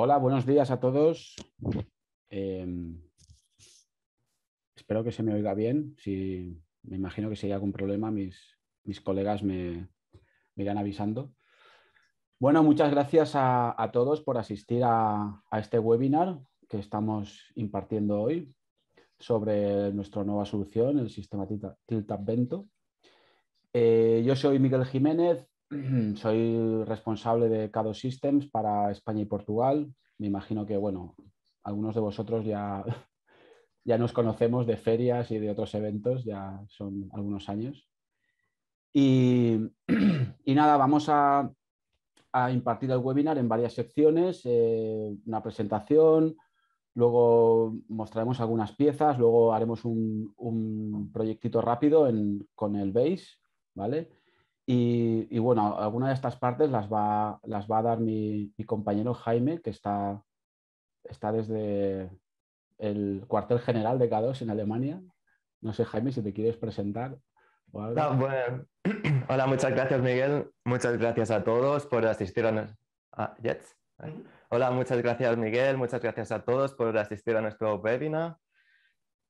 Hola, buenos días a todos. Em, espero que se me oiga bien. Si, me imagino que si hay algún problema, mis, colegas me, irán avisando. Bueno, muchas gracias a, todos por asistir a, este webinar que estamos impartiendo hoy sobre nuestra nueva solución, el sistema Tiltap Vento. Eh, yo soy Miguel Jiménez, soy responsable de CADO Systems para España y Portugal. Me imagino que, bueno, algunos de vosotros ya, ya nos conocemos de ferias y de otros eventos, ya son algunos años. Y, nada, vamos a, impartir el webinar en varias secciones, eh, una presentación, luego mostraremos algunas piezas, luego haremos un, un proyectito rápido con el BASE, ¿vale? Y, bueno, alguna de estas partes las va, las va a dar mi, compañero Jaime, que está, está desde el cuartel general de K2 en Alemania. No sé, Jaime, si te quieres presentar. O Hola, muchas gracias, Miguel. Muchas gracias a todos por asistir a, Hola, muchas gracias, Miguel. Muchas gracias a todos por asistir a nuestro webinar.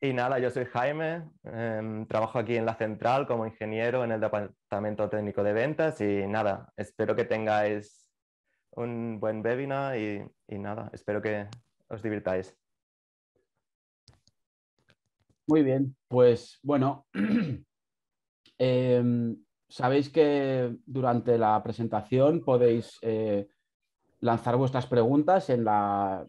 Y nada, yo soy Jaime, em, trabajo aquí en la central como ingeniero en el departamento técnico de ventas y nada, espero que tengáis un buen webinar y, nada, espero que os divirtáis. Muy bien, pues bueno, em, sabéis que durante la presentación podéis eh, lanzar vuestras preguntas en la,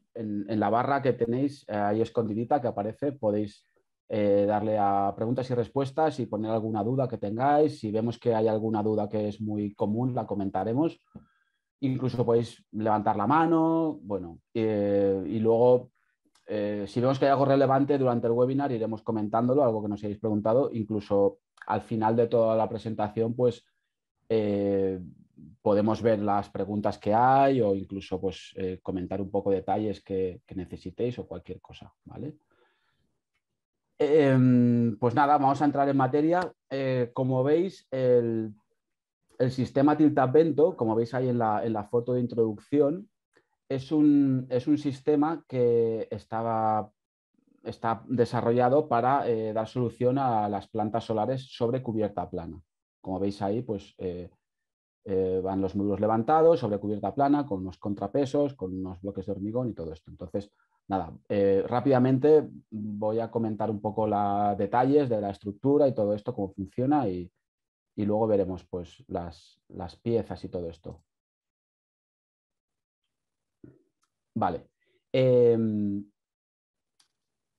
barra que tenéis eh, ahí escondidita que aparece. Podéis eh, darle a preguntas y respuestas y poner alguna duda que tengáis. Si vemos que hay alguna duda que es muy común, la comentaremos. Incluso podéis levantar la mano. Bueno, eh, y luego, si vemos que hay algo relevante durante el webinar, iremos comentándolo, algo que nos hayáis preguntado. Incluso al final de toda la presentación, pues podemos ver las preguntas que hay o incluso pues, eh, comentar un poco detalles que, necesitéis o cualquier cosa. ¿vale? Em, pues nada, vamos a entrar en materia. Eh, como veis, el, el sistema Vento, como veis ahí en la, foto de introducción, es un, es un sistema que estaba, está desarrollado para eh, dar solución a las plantas solares sobre cubierta plana. Como veis ahí, pues eh, van los módulos levantados sobre cubierta plana con unos contrapesos, con unos bloques de hormigón y todo esto. Entonces, nada, eh, rápidamente voy a comentar un poco los detalles de la estructura y todo esto, cómo funciona y, luego veremos pues, las, piezas y todo esto. Vale. Em,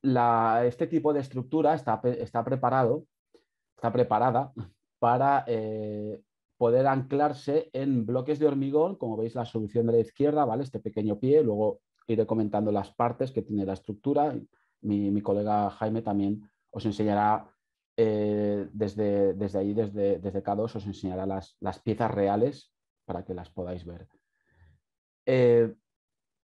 este tipo de estructura está, preparado, está preparada para eh, poder anclarse en bloques de hormigón, como veis la solución de la izquierda, ¿vale? Este pequeño pie, luego iré comentando las partes que tiene la estructura. Mi, colega Jaime también os enseñará eh, desde, desde ahí, desde, desde k os enseñará las, las piezas reales para que las podáis ver. Eh,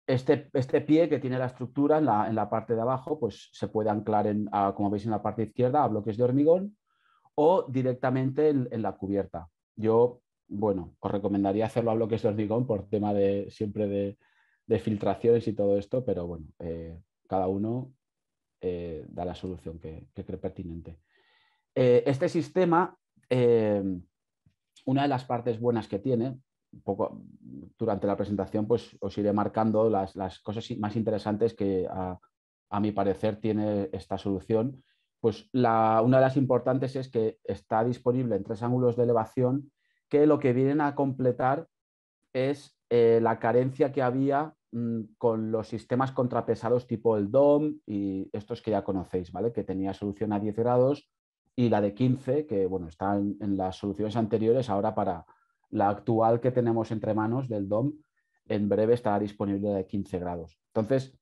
este, este, pie que tiene la estructura en la, parte de abajo, pues se puede anclar, como veis en la parte izquierda, a bloques de hormigón o directamente en la cubierta. Yo, bueno, os recomendaría hacerlo a bloques de hormigón por tema de siempre de, filtraciones y todo esto, pero bueno, eh, cada uno eh, da la solución que, cree pertinente. Eh, este sistema, una de las partes buenas que tiene, poco, durante la presentación, pues os iré marcando las, cosas más interesantes que a mi parecer tiene esta solución pues una de las importantes es que está disponible en tres ángulos de elevación que lo que vienen a completar es eh, la carencia que había mm, con los sistemas contrapesados tipo el DOM y estos que ya conocéis, ¿vale? Que tenía solución a 10 grados y la de 15, que bueno, está en, en las soluciones anteriores, ahora para la actual que tenemos entre manos del DOM, en breve estará disponible la de 15 grados. Entonces,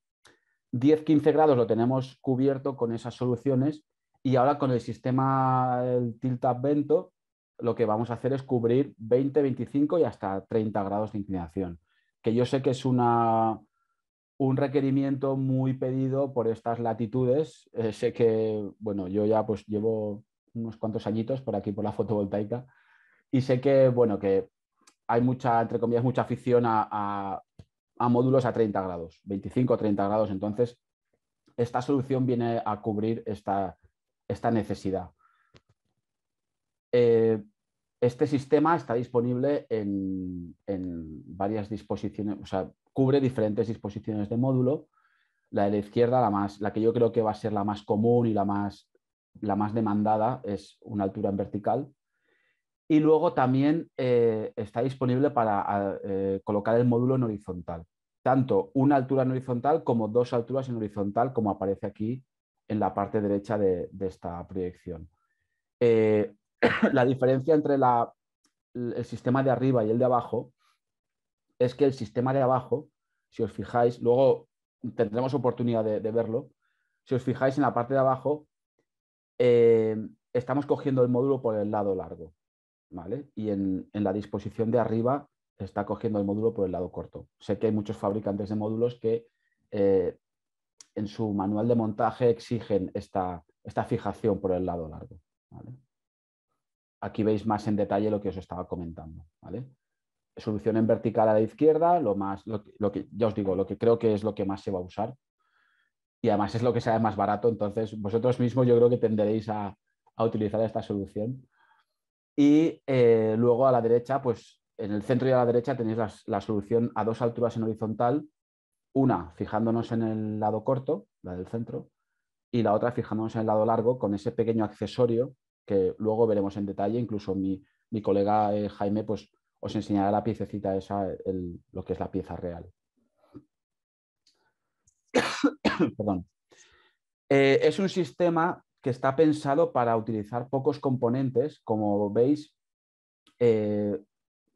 10-15 grados lo tenemos cubierto con esas soluciones y ahora con el sistema el tilt lo que vamos a hacer es cubrir 20, 25 y hasta 30 grados de inclinación, que yo sé que es una, un requerimiento muy pedido por estas latitudes. Eh, sé que, bueno, yo ya pues llevo unos cuantos añitos por aquí por la fotovoltaica y sé que, bueno, que hay mucha, entre comillas, mucha afición a, módulos a 30 grados, 25 o 30 grados. Entonces, esta solución viene a cubrir esta, esta necesidad. Eh, este sistema está disponible en, varias disposiciones, o sea, cubre diferentes disposiciones de módulo. La de la izquierda, la, más, la que yo creo que va a ser la más común y la más, la más demandada, es una altura en vertical. Y luego también eh, está disponible para eh, colocar el módulo en horizontal. Tanto una altura en horizontal como dos alturas en horizontal, como aparece aquí en la parte derecha de, esta proyección. Eh, la diferencia entre el sistema de arriba y el de abajo es que el sistema de abajo, si os fijáis, luego tendremos oportunidad de, verlo, si os fijáis en la parte de abajo, eh, estamos cogiendo el módulo por el lado largo, ¿vale? Y en, la disposición de arriba está cogiendo el módulo por el lado corto. Sé que hay muchos fabricantes de módulos que eh, en su manual de montaje exigen esta, esta fijación por el lado largo. Aquí veis más en detalle lo que os estaba comentando. Solución en vertical a la izquierda, lo más, lo, que, ya os digo, lo que creo que es lo que más se va a usar. Y además es lo que sea más barato, entonces vosotros mismos yo creo que tenderéis a, utilizar esta solución. Y eh, luego a la derecha, pues en el centro y a la derecha tenéis la solución a dos alturas en horizontal una fijándonos en el lado corto, la del centro, y la otra fijándonos en el lado largo con ese pequeño accesorio que luego veremos en detalle. Incluso mi, colega eh, Jaime pues, os enseñará la piececita esa, lo que es la pieza real. Eh, es un sistema que está pensado para utilizar pocos componentes. Como veis, eh,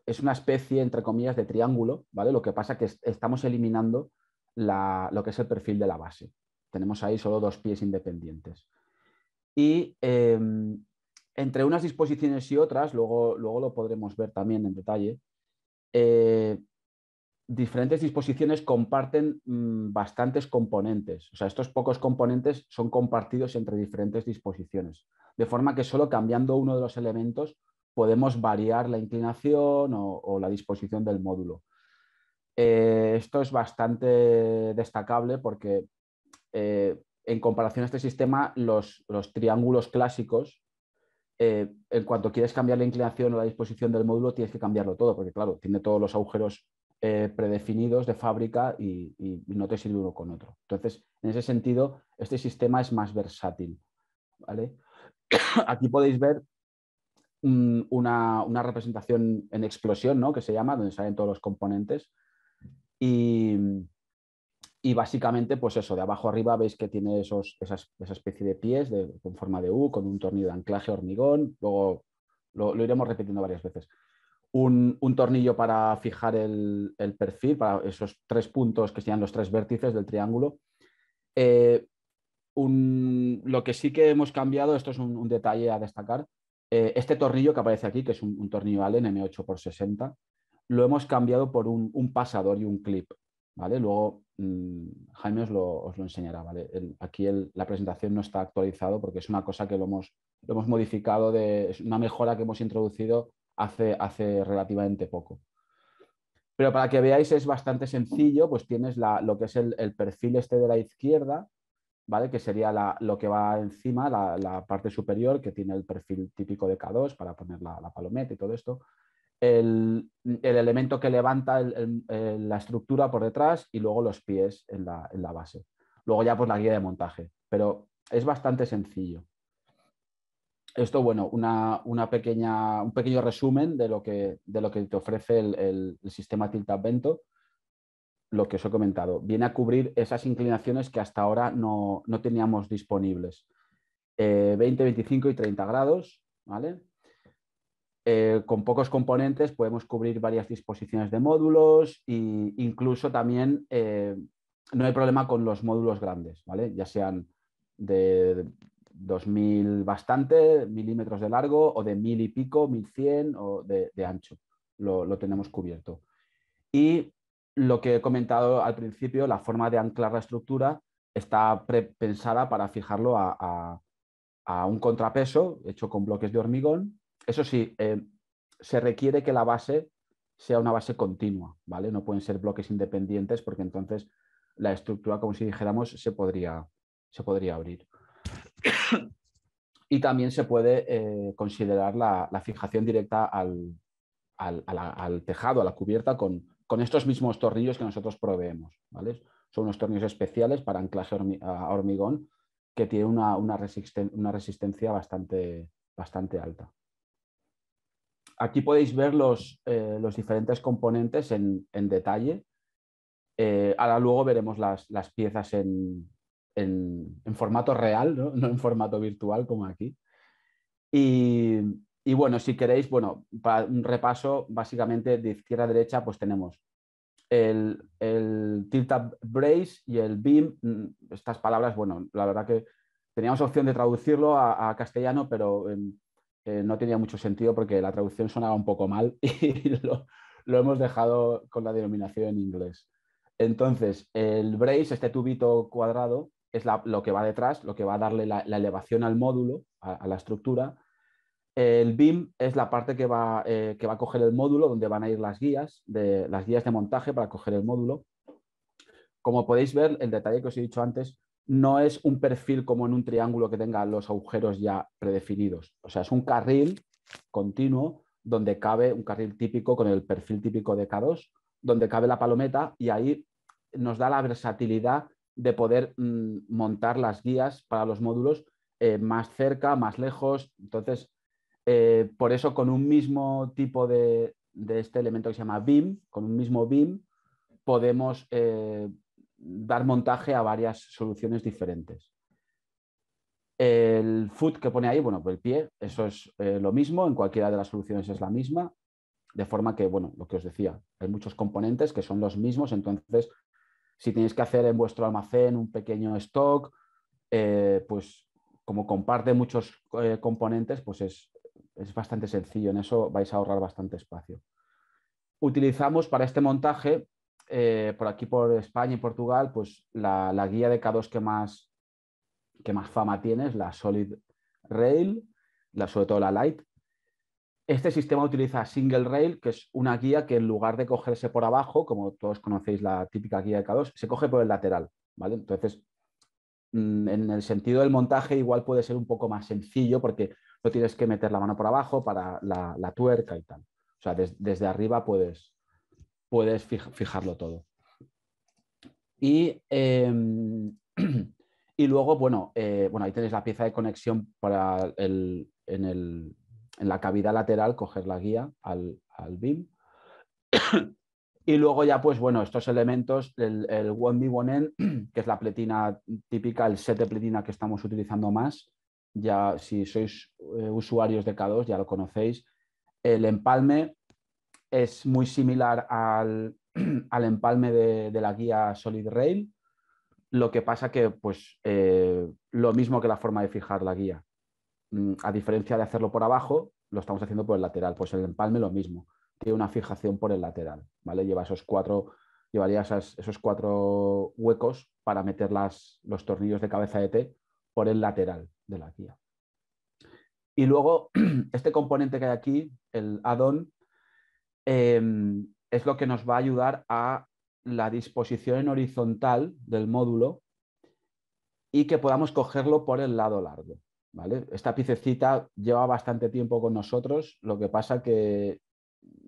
es una especie, entre comillas, de triángulo, ¿vale? Lo que pasa es que estamos eliminando lo que es el perfil de la base. Tenemos ahí solo dos pies independientes. Y em, entre unas disposiciones y otras, luego, lo podremos ver también en detalle, eh, diferentes disposiciones comparten mm, bastantes componentes. O sea, estos pocos componentes son compartidos entre diferentes disposiciones. De forma que solo cambiando uno de los elementos podemos variar la inclinación o la disposición del módulo. Eh, esto es bastante destacable porque eh, en comparación a este sistema, los, triángulos clásicos, eh, en cuanto quieres cambiar la inclinación o la disposición del módulo, tienes que cambiarlo todo, porque claro, tiene todos los agujeros predefinidos de fábrica y, no te sirve uno con otro. Entonces, en ese sentido, este sistema es más versátil. Aquí podéis ver mm, una, representación en explosión, que se llama, donde salen todos los componentes. Y, básicamente, pues eso, de abajo arriba veis que tiene esos, esa especie de pies con forma de U, con un tornillo de anclaje hormigón, luego lo, iremos repitiendo varias veces. Un, tornillo para fijar el, perfil, para esos tres puntos que serían los tres vértices del triángulo. Eh, lo que sí que hemos cambiado, esto es un, detalle a destacar, eh, este tornillo que aparece aquí, que es un, tornillo Allen M8x60, lo hemos cambiado por un, pasador y un clip. ¿vale? Luego mm, Jaime os lo, enseñará. ¿vale? aquí la presentación no está actualizada porque es una cosa que lo hemos, modificado, de, es una mejora que hemos introducido hace, relativamente poco. Pero para que veáis es bastante sencillo, pues tienes lo que es el, perfil este de la izquierda, ¿vale? que sería lo que va encima, la, la, parte superior, que tiene el perfil típico de K2 para poner la, palometa y todo esto el, elemento que levanta eh, la estructura por detrás y luego los pies en la, base. Luego ya pues la guía de montaje, pero es bastante sencillo. Esto, bueno, una, pequeña, un pequeño resumen de lo que, de lo que te ofrece el, sistema Tilt Advento lo que os he comentado, viene a cubrir esas inclinaciones que hasta ahora no, no teníamos disponibles. 20, eh, 25 y 30 grados, ¿vale? Eh, con pocos componentes podemos cubrir varias disposiciones de módulos e incluso también eh, no hay problema con los módulos grandes, ¿vale? ya sean de 2000 bastante milímetros de largo o de mil y pico, 1100 o de, ancho. Lo, tenemos cubierto. Y lo que he comentado al principio, la forma de anclar la estructura está pensada para fijarlo a un contrapeso hecho con bloques de hormigón eso sí, eh, se requiere que la base sea una base continua, ¿vale? No pueden ser bloques independientes porque entonces la estructura, como si dijéramos, se podría, abrir. y también se puede eh, considerar la, fijación directa al, tejado, a la cubierta, con, estos mismos tornillos que nosotros proveemos. ¿vale? Son unos tornillos especiales para anclaje a hormigón que tiene una, resistencia bastante alta aquí podéis ver los, eh, diferentes componentes en, detalle. Eh, ahora luego veremos las, las piezas en, formato real, ¿no? en formato virtual como aquí. Y, bueno, si queréis, bueno, para un repaso básicamente de izquierda a derecha, pues tenemos el, el tilt up brace y el beam. Mm, estas palabras, bueno, la verdad que teníamos opción de traducirlo a, castellano, pero em, eh, no tenía mucho sentido porque la traducción sonaba un poco mal y lo, hemos dejado con la denominación en inglés. Entonces, el brace, este tubito cuadrado, es lo que va detrás, lo que va a darle la, elevación al módulo, a, la estructura. El beam es la parte que va, eh, que va a coger el módulo, donde van a ir las guías, de, las guías de montaje para coger el módulo. Como podéis ver, el detalle que os he dicho antes, no es un perfil como en un triángulo que tenga los agujeros ya predefinidos. O sea, es un carril continuo donde cabe un carril típico con el perfil típico de K2, donde cabe la palometa y ahí nos da la versatilidad de poder mm, montar las guías para los módulos eh, más cerca, más lejos. Entonces, eh, por eso con un mismo tipo de, este elemento que se llama BIM, con un mismo BIM, podemos eh, dar montaje a varias soluciones diferentes. El foot que pone ahí, bueno, el pie, eso es eh, lo mismo, en cualquiera de las soluciones es la misma, de forma que, bueno, lo que os decía, hay muchos componentes que son los mismos, entonces, si tenéis que hacer en vuestro almacén un pequeño stock, eh, pues como comparte muchos eh, componentes, pues es, es bastante sencillo, en eso vais a ahorrar bastante espacio. Utilizamos para este montaje eh, por aquí, por España y Portugal, pues la, guía de K2 que más, que más fama tiene es la Solid Rail, la, sobre todo la Light. Este sistema utiliza Single Rail, que es una guía que en lugar de cogerse por abajo, como todos conocéis la típica guía de K2, se coge por el lateral. ¿vale? Entonces, mm, en el sentido del montaje igual puede ser un poco más sencillo porque no tienes que meter la mano por abajo para la, tuerca y tal. O sea, desde arriba puedes, puedes fijarlo todo. Y, em, y luego, bueno, eh, bueno, ahí tenéis la pieza de conexión para el, en, la cavidad lateral, coger la guía al, al BIM. y luego ya, pues bueno, estos elementos, el, 1B1N, que es la pletina típica, el set de pletina que estamos utilizando más, ya si sois eh, usuarios de K2 ya lo conocéis, el empalme es muy similar al, empalme de, la guía Solid Rail, lo que pasa que, pues, eh, lo mismo que la forma de fijar la guía. Mm, a diferencia de hacerlo por abajo, lo estamos haciendo por el lateral. Pues el empalme lo mismo. Tiene una fijación por el lateral, ¿vale? Lleva esos cuatro, llevaría esos cuatro huecos para meter los tornillos de cabeza de T por el lateral de la guía. Y luego, este componente que hay aquí, el add-on, Em, es lo que nos va a ayudar a la disposición en horizontal del módulo y que podamos cogerlo por el lado largo. ¿vale? Esta piececita lleva bastante tiempo con nosotros, lo que pasa que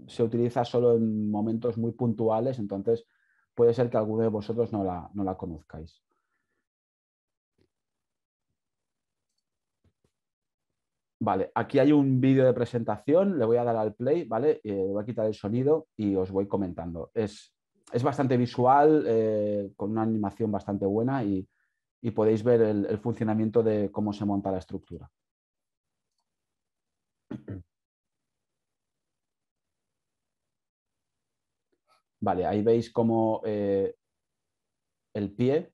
se utiliza solo en momentos muy puntuales, entonces puede ser que alguno de vosotros no la conozcáis. Vale, aquí hay un vídeo de presentación, le voy a dar al play, ¿vale? Eh, voy a quitar el sonido y os voy comentando. Es, es bastante visual, eh, con una animación bastante buena y, podéis ver el, funcionamiento de cómo se monta la estructura. Vale, ahí veis cómo eh, el pie,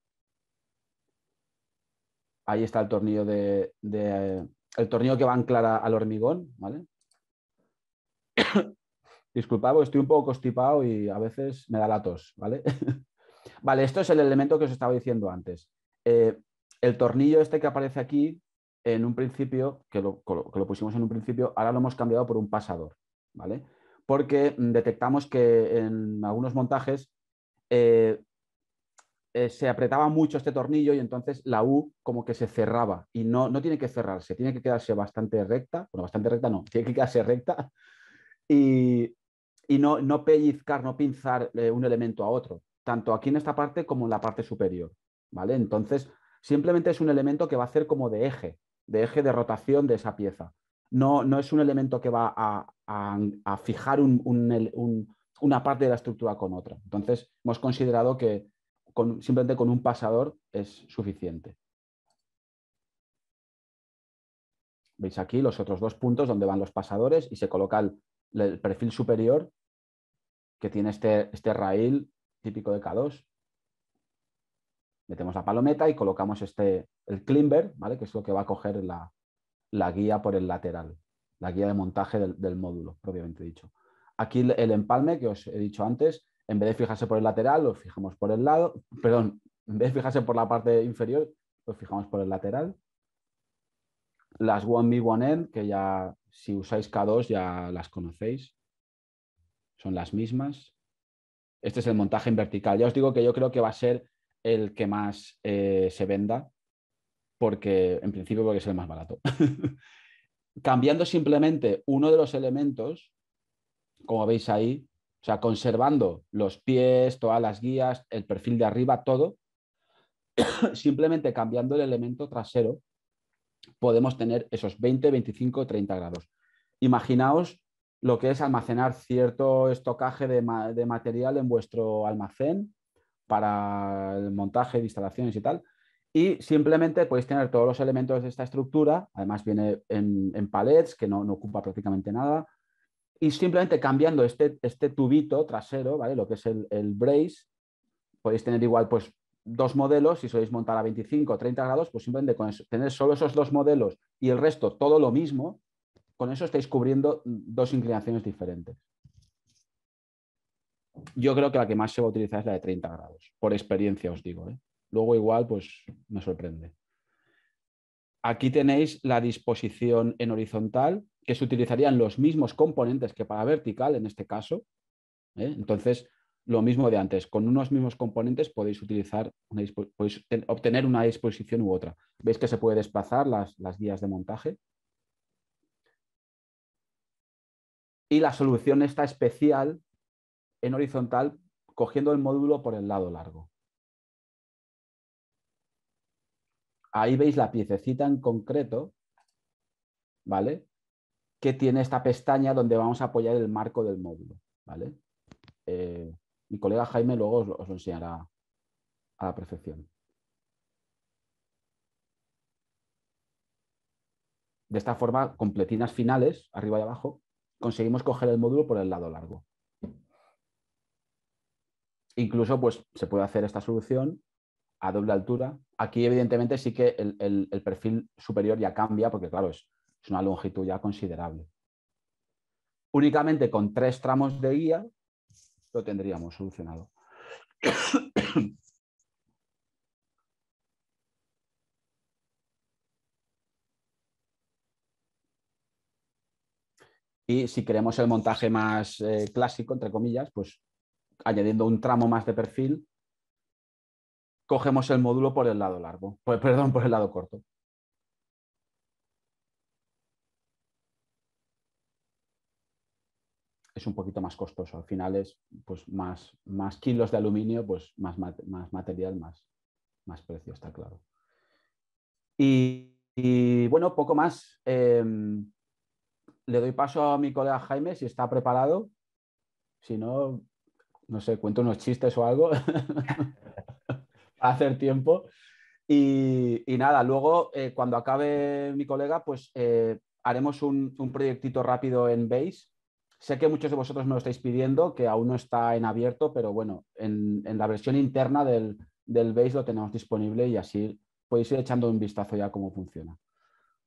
ahí está el tornillo de el tornillo que va a al hormigón, ¿vale? Disculpad, estoy un poco constipado y a veces me da la tos, ¿vale? vale, esto es el elemento que os estaba diciendo antes. Eh, el tornillo este que aparece aquí, en un principio, que lo, pusimos en un principio, ahora lo hemos cambiado por un pasador, ¿vale? Porque mm, detectamos que en algunos montajes eh, eh, se apretaba mucho este tornillo y entonces la U como que se cerraba y no, no tiene que cerrarse, tiene que quedarse bastante recta, bueno, bastante recta no, tiene que quedarse recta y, no, no pellizcar, no pinzar eh, un elemento a otro, tanto aquí en esta parte como en la parte superior, ¿vale? Entonces, simplemente es un elemento que va a hacer como de eje, de eje de rotación de esa pieza. No, no es un elemento que va a, fijar una parte de la estructura con otra. Entonces, hemos considerado que, simplemente con un pasador es suficiente. Veis aquí los otros dos puntos donde van los pasadores y se coloca el, perfil superior que tiene este, este rail típico de K2. Metemos la palometa y colocamos este, el climber, ¿vale? que es lo que va a coger la, guía por el lateral, la guía de montaje del, módulo, propiamente dicho. Aquí el empalme que os he dicho antes en vez de fijarse por el lateral, lo fijamos por el lado, perdón, en vez de fijarse por la parte inferior, lo fijamos por el lateral. Las 1B, 1N, que ya si usáis K2 ya las conocéis, son las mismas. Este es el montaje en vertical. Ya os digo que yo creo que va a ser el que más eh, se venda, porque en principio porque es el más barato. Cambiando simplemente uno de los elementos, como veis ahí, o sea, conservando los pies, todas las guías, el perfil de arriba, todo, simplemente cambiando el elemento trasero, podemos tener esos 20, 25, 30 grados. Imaginaos lo que es almacenar cierto estocaje de, material en vuestro almacén para el montaje de instalaciones y tal. Y simplemente podéis tener todos los elementos de esta estructura, además viene en, palets, que no ocupa prácticamente nada, y simplemente cambiando este, este tubito trasero, ¿vale? Lo que es el, brace, podéis tener igual pues dos modelos, si sois montar a 25 o 30 grados, pues simplemente con tener solo esos dos modelos y el resto todo lo mismo, con eso estáis cubriendo dos inclinaciones diferentes. Yo creo que la que más se va a utilizar es la de 30 grados, por experiencia os digo. ¿eh? Luego igual, pues me sorprende. Aquí tenéis la disposición en horizontal, que se utilizarían los mismos componentes que para vertical en este caso. ¿eh? Entonces, lo mismo de antes, con unos mismos componentes podéis utilizar, obtener una disposición u otra. Veis que se puede desplazar las, las guías de montaje. Y la solución está especial en horizontal cogiendo el módulo por el lado largo. Ahí veis la piececita en concreto, ¿vale? que tiene esta pestaña donde vamos a apoyar el marco del módulo. ¿vale? Eh, mi colega Jaime luego os lo, enseñará a la perfección. De esta forma, completinas finales, arriba y abajo, conseguimos coger el módulo por el lado largo. Incluso pues, se puede hacer esta solución a doble altura. Aquí, evidentemente, sí que el perfil superior ya cambia, porque claro, es es una longitud ya considerable. Únicamente con tres tramos de guía lo tendríamos solucionado. Y si queremos el montaje más eh, clásico, entre comillas, pues añadiendo un tramo más de perfil, cogemos el módulo por el lado largo, perdón, por el lado corto. es un poquito más costoso. Al final es pues, más, más kilos de aluminio, pues más, más material, más, más precio, está claro. Y, bueno, poco más. Em, le doy paso a mi colega Jaime si está preparado. Si no, no sé, cuento unos chistes o algo hacer tiempo. Y, nada, luego eh, cuando acabe mi colega, pues eh, haremos un, un proyectito rápido en Base Sé que muchos de vosotros me lo estáis pidiendo, que aún no está en abierto, pero bueno, en, la versión interna del, del Base lo tenemos disponible y así podéis ir echando un vistazo ya cómo funciona.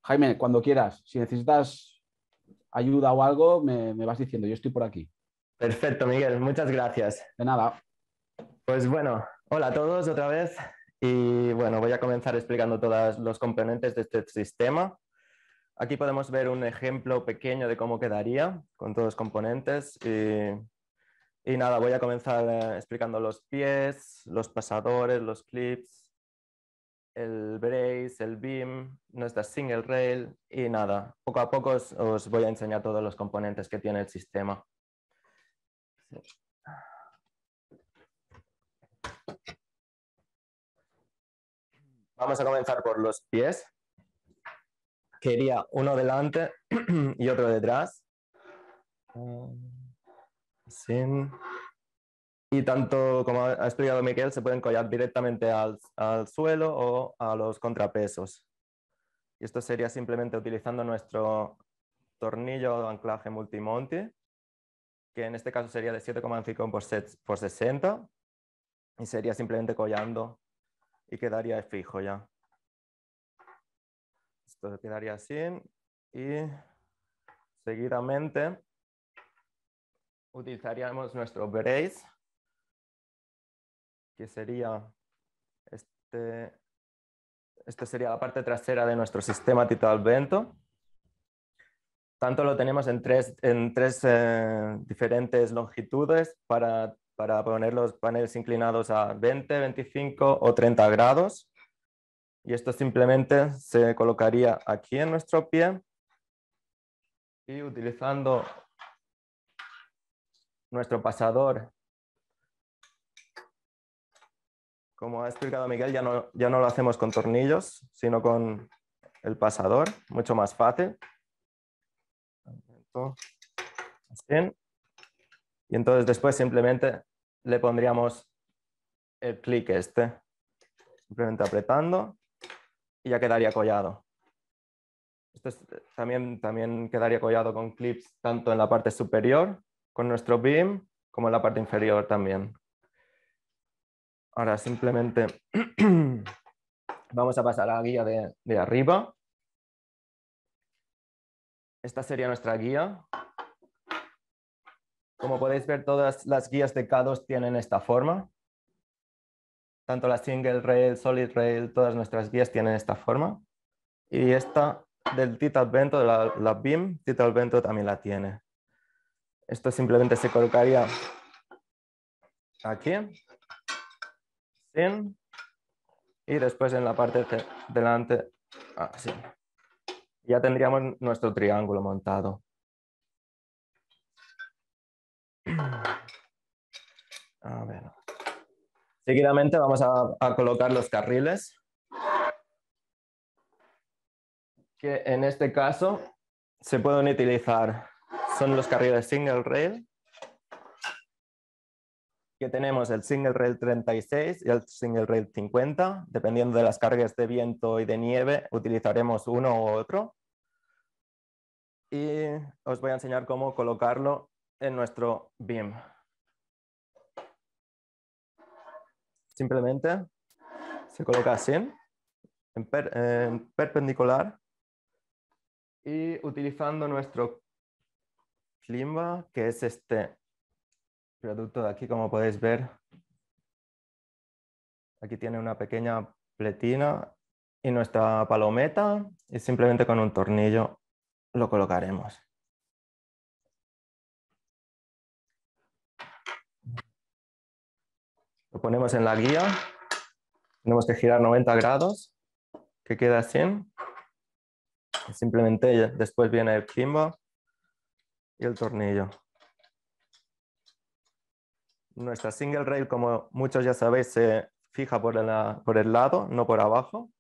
Jaime, cuando quieras, si necesitas ayuda o algo, me, me vas diciendo, yo estoy por aquí. Perfecto, Miguel, muchas gracias. De nada. Pues bueno, hola a todos otra vez. Y bueno, voy a comenzar explicando todos los componentes de este sistema. Aquí podemos ver un ejemplo pequeño de cómo quedaría con todos los componentes. Y, nada, voy a comenzar eh, explicando los pies, los pasadores, los clips, el brace, el beam, nuestra single rail y nada. Poco a poco os, voy a enseñar todos los componentes que tiene el sistema. Vamos a comenzar por los pies que uno delante y otro detrás. Ah, y tanto como ha explicado Miquel, se pueden collar directamente al, suelo o a los contrapesos. Y esto sería simplemente utilizando nuestro tornillo de anclaje multimonte, que en este caso sería de 7,5 por, 60, y sería simplemente collando y quedaría fijo ya se quedaría así. Y seguidamente utilizaríamos nuestro brace, que sería este, este sería la parte trasera de nuestro sistema tital vento. Tanto lo tenemos en tres, eh, diferentes longitudes para poner los paneles inclinados a 20, 25 o 30 grados. Y esto simplemente se colocaría aquí en nuestro pie y utilizando nuestro pasador, como ha explicado Miguel, ya no, ya no lo hacemos con tornillos, sino con el pasador, mucho más fácil. Y entonces después simplemente le pondríamos el clic este, simplemente apretando ya quedaría collado. Esto eh, también, también quedaría collado con clips tanto en la parte superior con nuestro beam como en la parte inferior también. Ahora simplemente vamos a pasar a la guía de, de arriba. Esta sería nuestra guía. Como podéis ver, todas las guías de K2 tienen esta forma tanto la single rail, solid rail, todas nuestras guías tienen esta forma. Y esta del title Advento, la, la BIM, Tita Advento también la tiene. Esto simplemente se colocaría aquí, sin, y después en la parte delante, así. Ya tendríamos nuestro triángulo montado. A ver. Seguidamente vamos a, colocar los carriles, que en este caso se pueden utilizar, son los carriles single rail, que tenemos el single rail 36 y el single rail 50. Dependiendo de las cargas de viento y de nieve, utilizaremos uno u otro. Y os voy a enseñar cómo colocarlo en nuestro BIM. simplemente se coloca así, en, perpendicular, y utilizando nuestro Climba, que es este producto de aquí, como podéis ver, aquí tiene una pequeña pletina y nuestra palometa, y simplemente con un tornillo lo colocaremos. Lo ponemos en la guía. Tenemos que girar 90 grados, que queda así. Simplemente después viene el climbo y el tornillo. Nuestra single rail, como muchos ya sabéis, se fija por el, por el lado, no por abajo.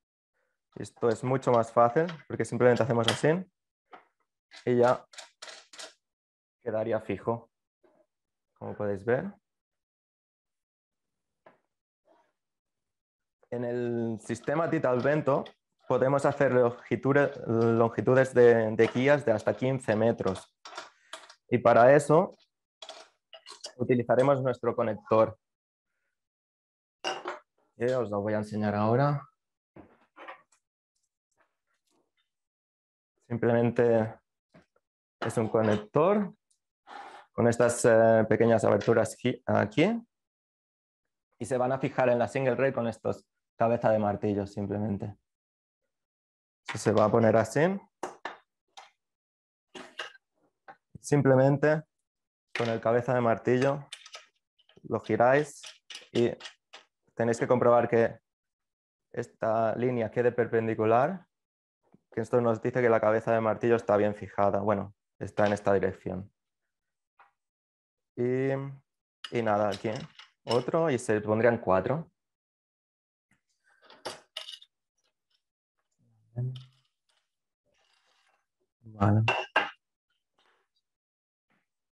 Esto es mucho más fácil porque simplemente hacemos así y ya quedaría fijo, como podéis ver. en el sistema Titalvento podemos hacer longitudes, de, guías de hasta 15 metros. Y para eso utilizaremos nuestro conector. os lo voy a enseñar ahora. Simplemente es un conector con estas eh, pequeñas aberturas aquí y se van a fijar en la single ray con estos cabeza de martillo simplemente. Se va a poner así. Simplemente con el cabeza de martillo lo giráis y tenéis que comprobar que esta línea quede perpendicular, que esto nos dice que la cabeza de martillo está bien fijada, bueno, está en esta dirección. Y, y nada, aquí otro y se pondrían cuatro.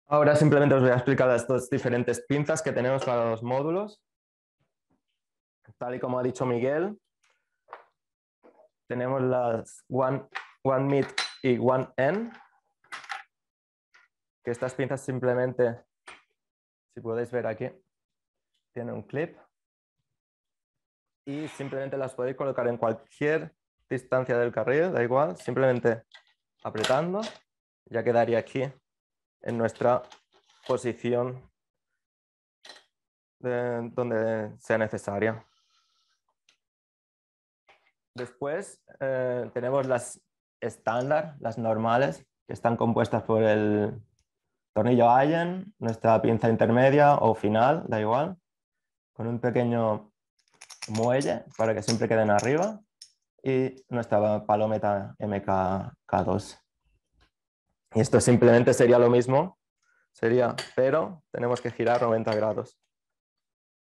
Ahora simplemente os voy a explicar las dos diferentes pinzas que tenemos para los módulos. Tal y como ha dicho Miguel, tenemos las one, one meet y one end, que estas pinzas simplemente, si podéis ver aquí, tienen un clip y simplemente las podéis colocar en cualquier distancia del carril, da igual, simplemente apretando, ya quedaría aquí en nuestra posición donde sea necesaria. Después eh, tenemos las estándar, las normales, que están compuestas por el tornillo Allen, nuestra pinza intermedia o final, da igual, con un pequeño muelle para que siempre queden arriba y nuestra palometa MKK2. Y esto simplemente sería lo mismo, sería pero tenemos que girar 90 grados.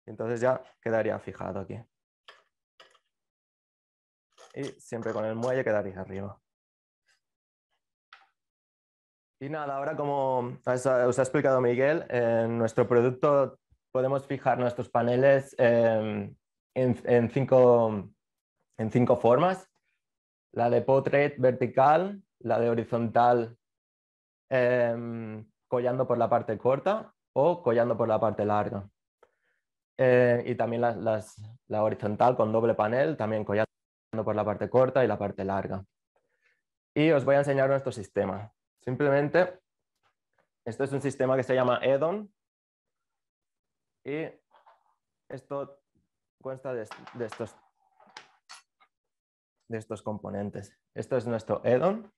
Entonces ya quedaría fijado aquí. Y siempre con el muelle quedaría arriba. Y nada, ahora como os ha explicado Miguel, en nuestro producto podemos fijar nuestros paneles en, en cinco en cinco formas. La de portrait vertical, la de horizontal em, collando por la parte corta o collando por la parte larga. Eh, y también la horizontal con doble panel, también collando por la parte corta y la parte larga. Y os voy a enseñar nuestro sistema. Simplemente, esto es un sistema que se llama Edon. Y esto consta de, de estos de estos componentes. Esto es nuestro edon.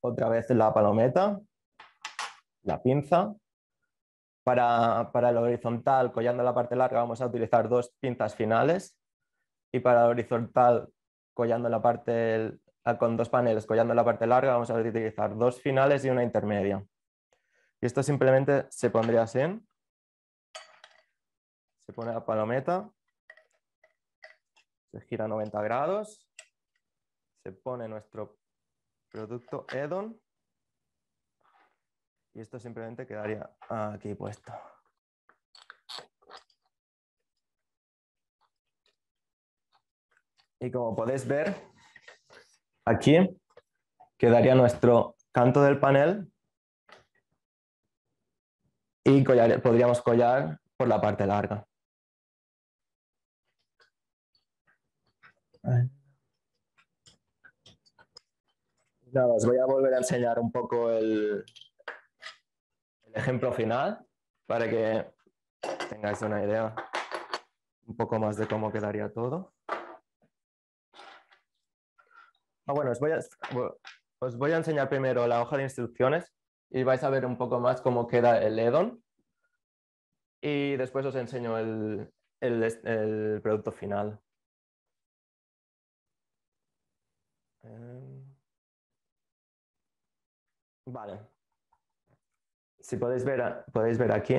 Otra vez la palometa, la pinza. Para, el horizontal, collando la parte larga, vamos a utilizar dos pinzas finales. Y para el horizontal, collando la parte, con dos paneles, collando la parte larga, vamos a utilizar dos finales y una intermedia. Y esto simplemente se pondría así. Se pone la palometa se gira 90 grados. Se pone nuestro producto Edon. Y esto simplemente quedaría aquí puesto. Y como podéis ver, aquí quedaría nuestro canto del panel y podríamos collar por la parte larga. os voy a volver a enseñar un poco el, ejemplo final para que tengáis una idea un poco más de cómo quedaría todo. Ah, bueno, os voy, a, enseñar primero la hoja de instrucciones y vais a ver un poco más cómo queda el EDON. Y después os enseño el producto final. Vale. Si podéis ver, podéis ver aquí.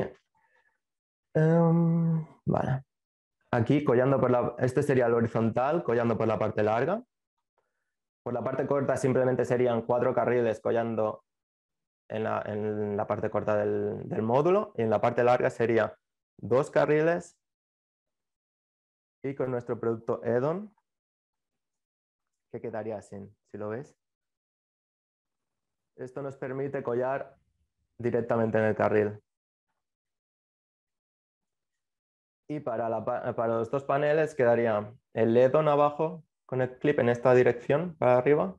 Em, vale. Aquí, collando por la... Este sería el horizontal, collando por la parte larga. Por la parte corta simplemente serían cuatro carriles collando en la, parte corta del, del módulo y en la parte larga sería dos carriles y con nuestro producto Edon, que quedaría así, si lo ves. Esto nos permite collar directamente en el carril. Y para, estos paneles quedaría el ledon abajo con el clip en esta dirección para arriba.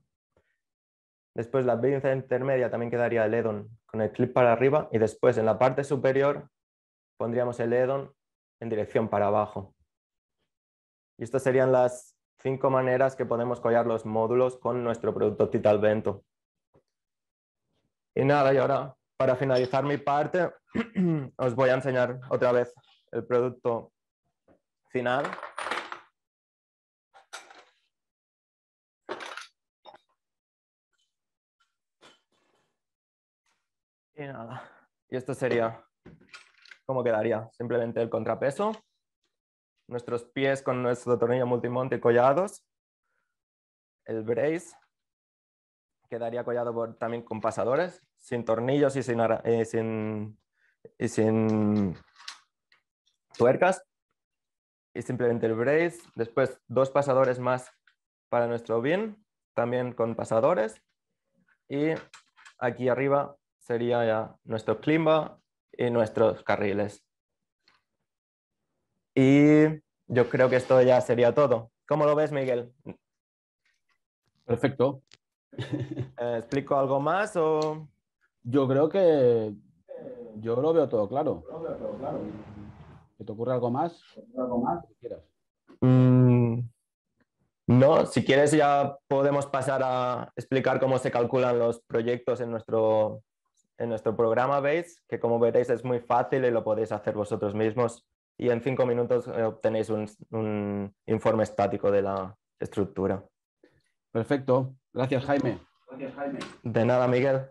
Después la pinza intermedia también quedaría el ledon con el clip para arriba y después en la parte superior pondríamos el ledon en dirección para abajo. Y estas serían las cinco maneras que podemos collar los módulos con nuestro producto Titalvento. Y nada, y ahora para finalizar mi parte, os voy a enseñar otra vez el producto final. Y nada, y esto sería cómo quedaría. Simplemente el contrapeso, nuestros pies con nuestro tornillo multimonte collados, el brace, quedaría collado también con pasadores, sin tornillos y eh, sin, y sin tuercas. Y simplemente el brace. Después dos pasadores más para nuestro bin, también con pasadores. Y aquí arriba sería ya nuestro climba y nuestros carriles. Y yo creo que esto ya sería todo. ¿Cómo lo ves, Miguel? Perfecto. Eh, ¿Explico algo más o...? Yo creo que yo lo veo todo claro. te ocurre algo más? Mm, no, si quieres ya podemos pasar a explicar cómo se calculan los proyectos en nuestro, programa veis que como veréis es muy fácil y lo podéis hacer vosotros mismos y en cinco minutos eh, obtenéis un informe estático de la estructura. Perfecto. Gracias, Jaime. Gracias, Jaime. De nada, Miguel.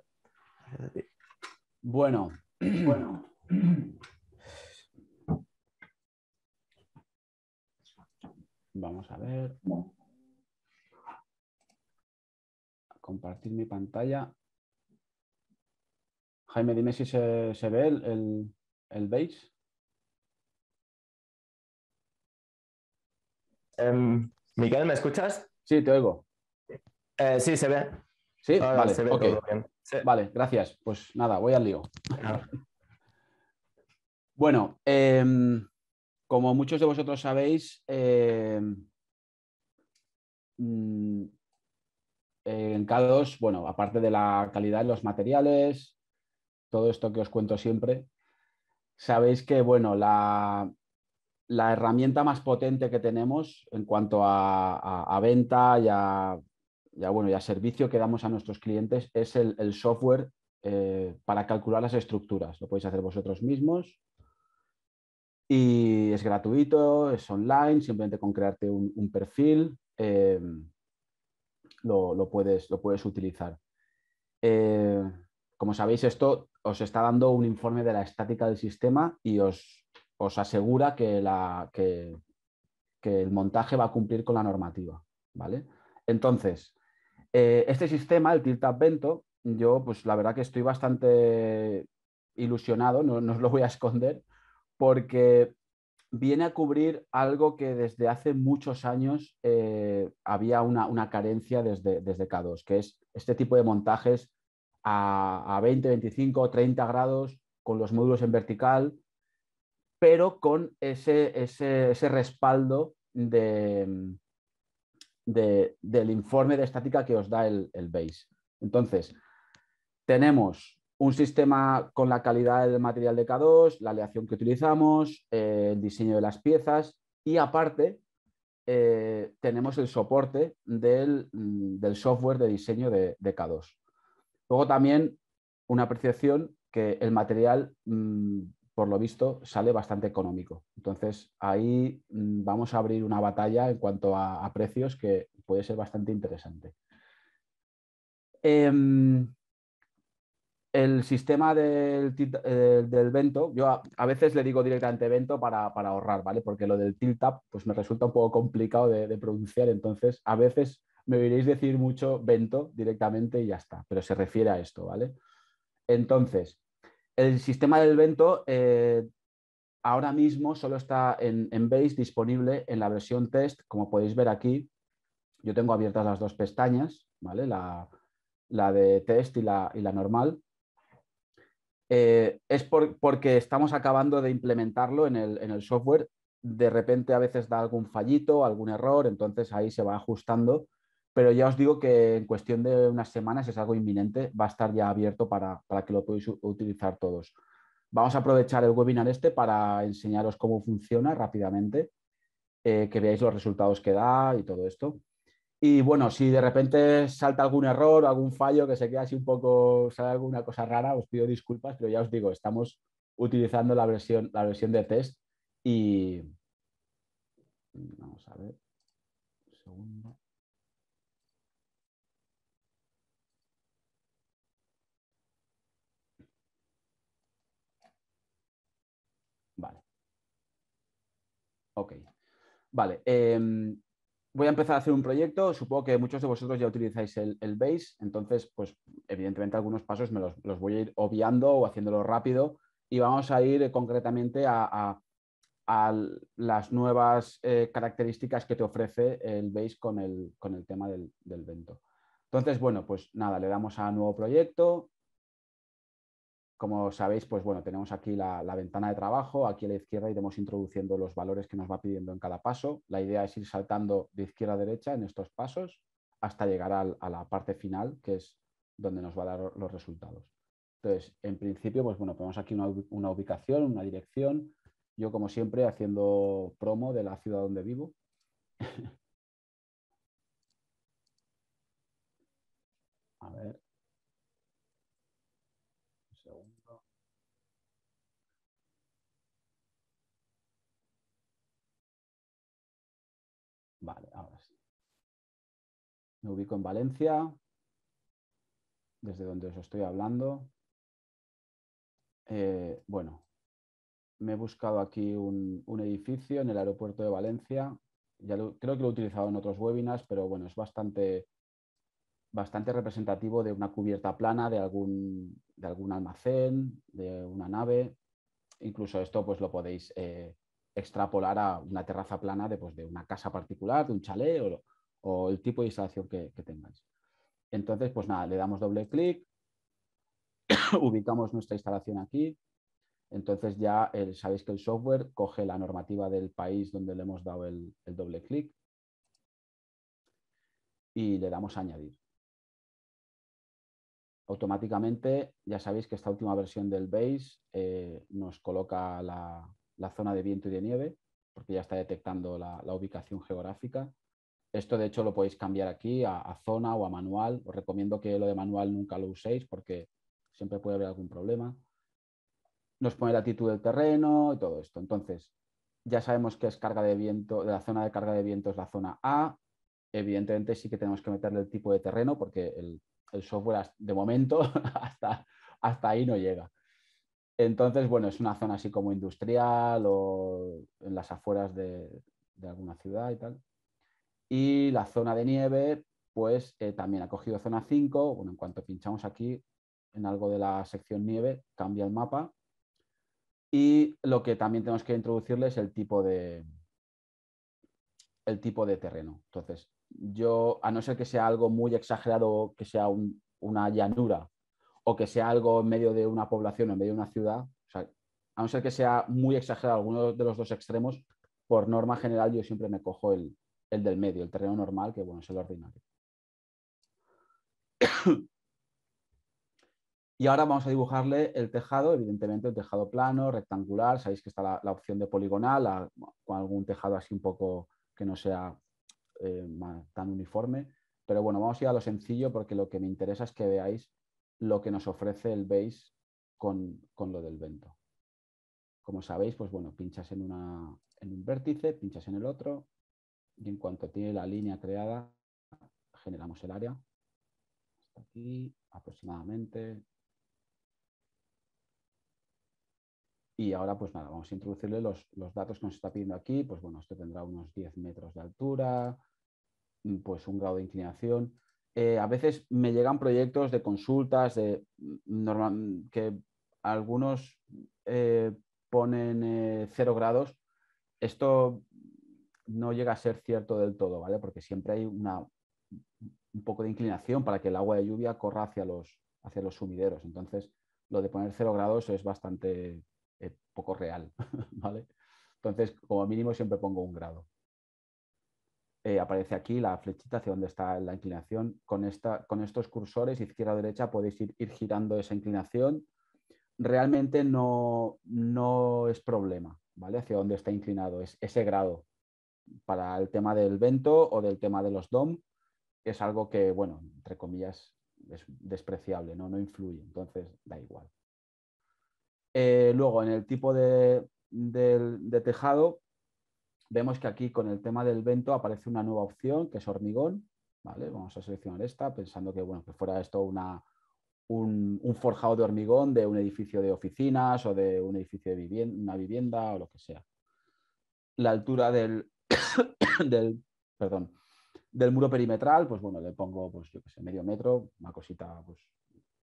Bueno, bueno. Vamos a ver. Compartir mi pantalla. Jaime, dime si se, ve el, el, beige. Em, Miguel, ¿me escuchas? Sí, te oigo. Eh, sí, se ve. Sí, vale, se ve Vale, gracias. Pues nada, voy al lío. bueno, em, como muchos de vosotros sabéis, em, mm, en K2, bueno, aparte de la calidad de los materiales, todo esto que os cuento siempre, sabéis que, bueno, la, herramienta más potente que tenemos en cuanto a venta y a ya bueno, ya servicio que damos a nuestros clientes es el, software eh, para calcular las estructuras. Lo podéis hacer vosotros mismos. Y es gratuito, es online, simplemente con crearte un, perfil eh, lo, puedes, lo, puedes, utilizar. Eh, como sabéis, esto os está dando un informe de la estática del sistema y os, asegura que, la, el montaje va a cumplir con la normativa. ¿vale? Entonces, eh, este sistema, el Tilt Vento, yo pues la verdad que estoy bastante ilusionado, no, os lo voy a esconder, porque viene a cubrir algo que desde hace muchos años eh, había una, carencia desde, desde, K2, que es este tipo de montajes a, 20, 25, 30 grados con los módulos en vertical, pero con ese, ese respaldo de, del informe de estática que os da el, BASE. Entonces, tenemos un sistema con la calidad del material de K2, la aleación que utilizamos, eh, el diseño de las piezas y aparte eh, tenemos el soporte del, mm, del, software de diseño de, K2. Luego también una apreciación que el material mm, por lo visto, sale bastante económico. Entonces, ahí mm, vamos a abrir una batalla en cuanto a, precios que puede ser bastante interesante. Em, el sistema del, eh, Vento, yo a, veces le digo directamente Vento para, ahorrar, ¿vale? Porque lo del tilt-up pues me resulta un poco complicado de, de pronunciar, entonces a veces me oiréis decir mucho Vento directamente y ya está, pero se refiere a esto, ¿vale? Entonces, el sistema del evento eh, ahora mismo solo está en, Base disponible en la versión test, como podéis ver aquí. Yo tengo abiertas las dos pestañas, ¿vale? la, de test y la, y la normal. Eh, es porque estamos acabando de implementarlo en el, en el software. De repente a veces da algún fallito, algún error, entonces ahí se va ajustando pero ya os digo que en cuestión de unas semanas, es algo inminente, va a estar ya abierto para, que lo podáis utilizar todos. Vamos a aprovechar el webinar este para enseñaros cómo funciona rápidamente, eh, que veáis los resultados que da y todo esto. Y bueno, si de repente salta algún error, algún fallo, que se queda así un poco, sale alguna cosa rara, os pido disculpas, pero ya os digo, estamos utilizando la versión, la versión de test y... Vamos a ver. segundo. Ok. Vale. Em, voy a empezar a hacer un proyecto. Supongo que muchos de vosotros ya utilizáis el, Base, entonces, pues, evidentemente, algunos pasos me los, voy a ir obviando o haciéndolo rápido. Y vamos a ir concretamente a, las nuevas eh, características que te ofrece el Base con el, tema del, del, vento. Entonces, bueno, pues nada, le damos a nuevo proyecto, como sabéis, pues bueno, tenemos aquí la, ventana de trabajo, aquí a la izquierda iremos introduciendo los valores que nos va pidiendo en cada paso. La idea es ir saltando de izquierda a derecha en estos pasos hasta llegar a la parte final, que es donde nos va a dar los resultados. Entonces, en principio, pues bueno, ponemos aquí una ubicación, una dirección. Yo, como siempre, haciendo promo de la ciudad donde vivo. Me ubico en Valencia, desde donde os estoy hablando. Eh, bueno, me he buscado aquí un, edificio en el aeropuerto de Valencia. Ya creo que lo he utilizado en otros webinars, pero bueno, es bastante, bastante representativo de una cubierta plana, de algún, de algún almacén, de una nave. Incluso esto pues lo podéis eh, extrapolar a una terraza plana de, pues, de una casa particular, de un chalet o, o el tipo de instalación que, tengáis. Entonces, pues nada, le damos doble clic, ubicamos nuestra instalación aquí, entonces ya eh, sabéis que el software coge la normativa del país donde le hemos dado el, doble clic y le damos a añadir. Automáticamente, ya sabéis que esta última versión del base eh, nos coloca la, zona de viento y de nieve, porque ya está detectando la ubicación geográfica esto de hecho lo podéis cambiar aquí a, zona o a manual. Os recomiendo que lo de manual nunca lo uséis porque siempre puede haber algún problema. Nos pone la actitud del terreno y todo esto. Entonces, ya sabemos que es carga de viento, la zona de carga de viento es la zona A. Evidentemente sí que tenemos que meterle el tipo de terreno porque el, software de momento hasta, hasta ahí no llega. Entonces, bueno, es una zona así como industrial o en las afueras de, de alguna ciudad y tal. Y la zona de nieve, pues eh, también ha cogido zona 5. Bueno, en cuanto pinchamos aquí en algo de la sección nieve, cambia el mapa. Y lo que también tenemos que introducirle es el tipo de, el tipo de terreno. Entonces, yo, a no ser que sea algo muy exagerado, que sea una llanura o que sea algo en medio de una población o en medio de una ciudad, a no ser que sea muy exagerado alguno de los dos extremos, por norma general yo siempre me cojo el, el del medio, el terreno normal, que bueno, es el ordinario. Y ahora vamos a dibujarle el tejado, evidentemente el tejado plano, rectangular, sabéis que está la, opción de poligonal, con algún tejado así un poco que no sea eh, tan uniforme. Pero bueno, vamos a ir a lo sencillo porque lo que me interesa es que veáis lo que nos ofrece el base con, lo del vento. Como sabéis, pues bueno, pinchas en un vértice, pinchas en el otro, y en cuanto tiene la línea creada, generamos el área. aquí aproximadamente. Y ahora, pues nada, vamos a introducirle los, datos que nos está pidiendo aquí. Pues bueno, esto tendrá unos 10 metros de altura, mm, pues un grado de inclinación. Eh, a veces me llegan proyectos de consultas de mm, normal, mm, que algunos eh, ponen eh, cero grados. Esto no llega a ser cierto del todo, ¿vale? Porque siempre hay una, un poco de inclinación para que el agua de lluvia corra hacia los, hacia los sumideros. Entonces, lo de poner cero grados es bastante eh, poco real, ¿vale? Entonces, como mínimo siempre pongo un grado. Eh, aparece aquí la flechita hacia donde está la inclinación. Con, esta, con estos cursores, izquierda o derecha, podéis ir, girando esa inclinación. Realmente no, es problema, ¿vale? Hacia dónde está inclinado, es ese grado para el tema del vento o del tema de los DOM, es algo que, bueno, entre comillas, es despreciable, no, no influye, entonces da igual. Eh, luego, en el tipo de, tejado, vemos que aquí con el tema del vento aparece una nueva opción que es hormigón. ¿vale? Vamos a seleccionar esta pensando que, bueno, que fuera esto una, un, forjado de hormigón de un edificio de oficinas o de un edificio de vivienda, una vivienda o lo que sea. La altura del, del, muro perimetral, pues bueno, le pongo, pues yo qué sé, medio metro, una cosita, pues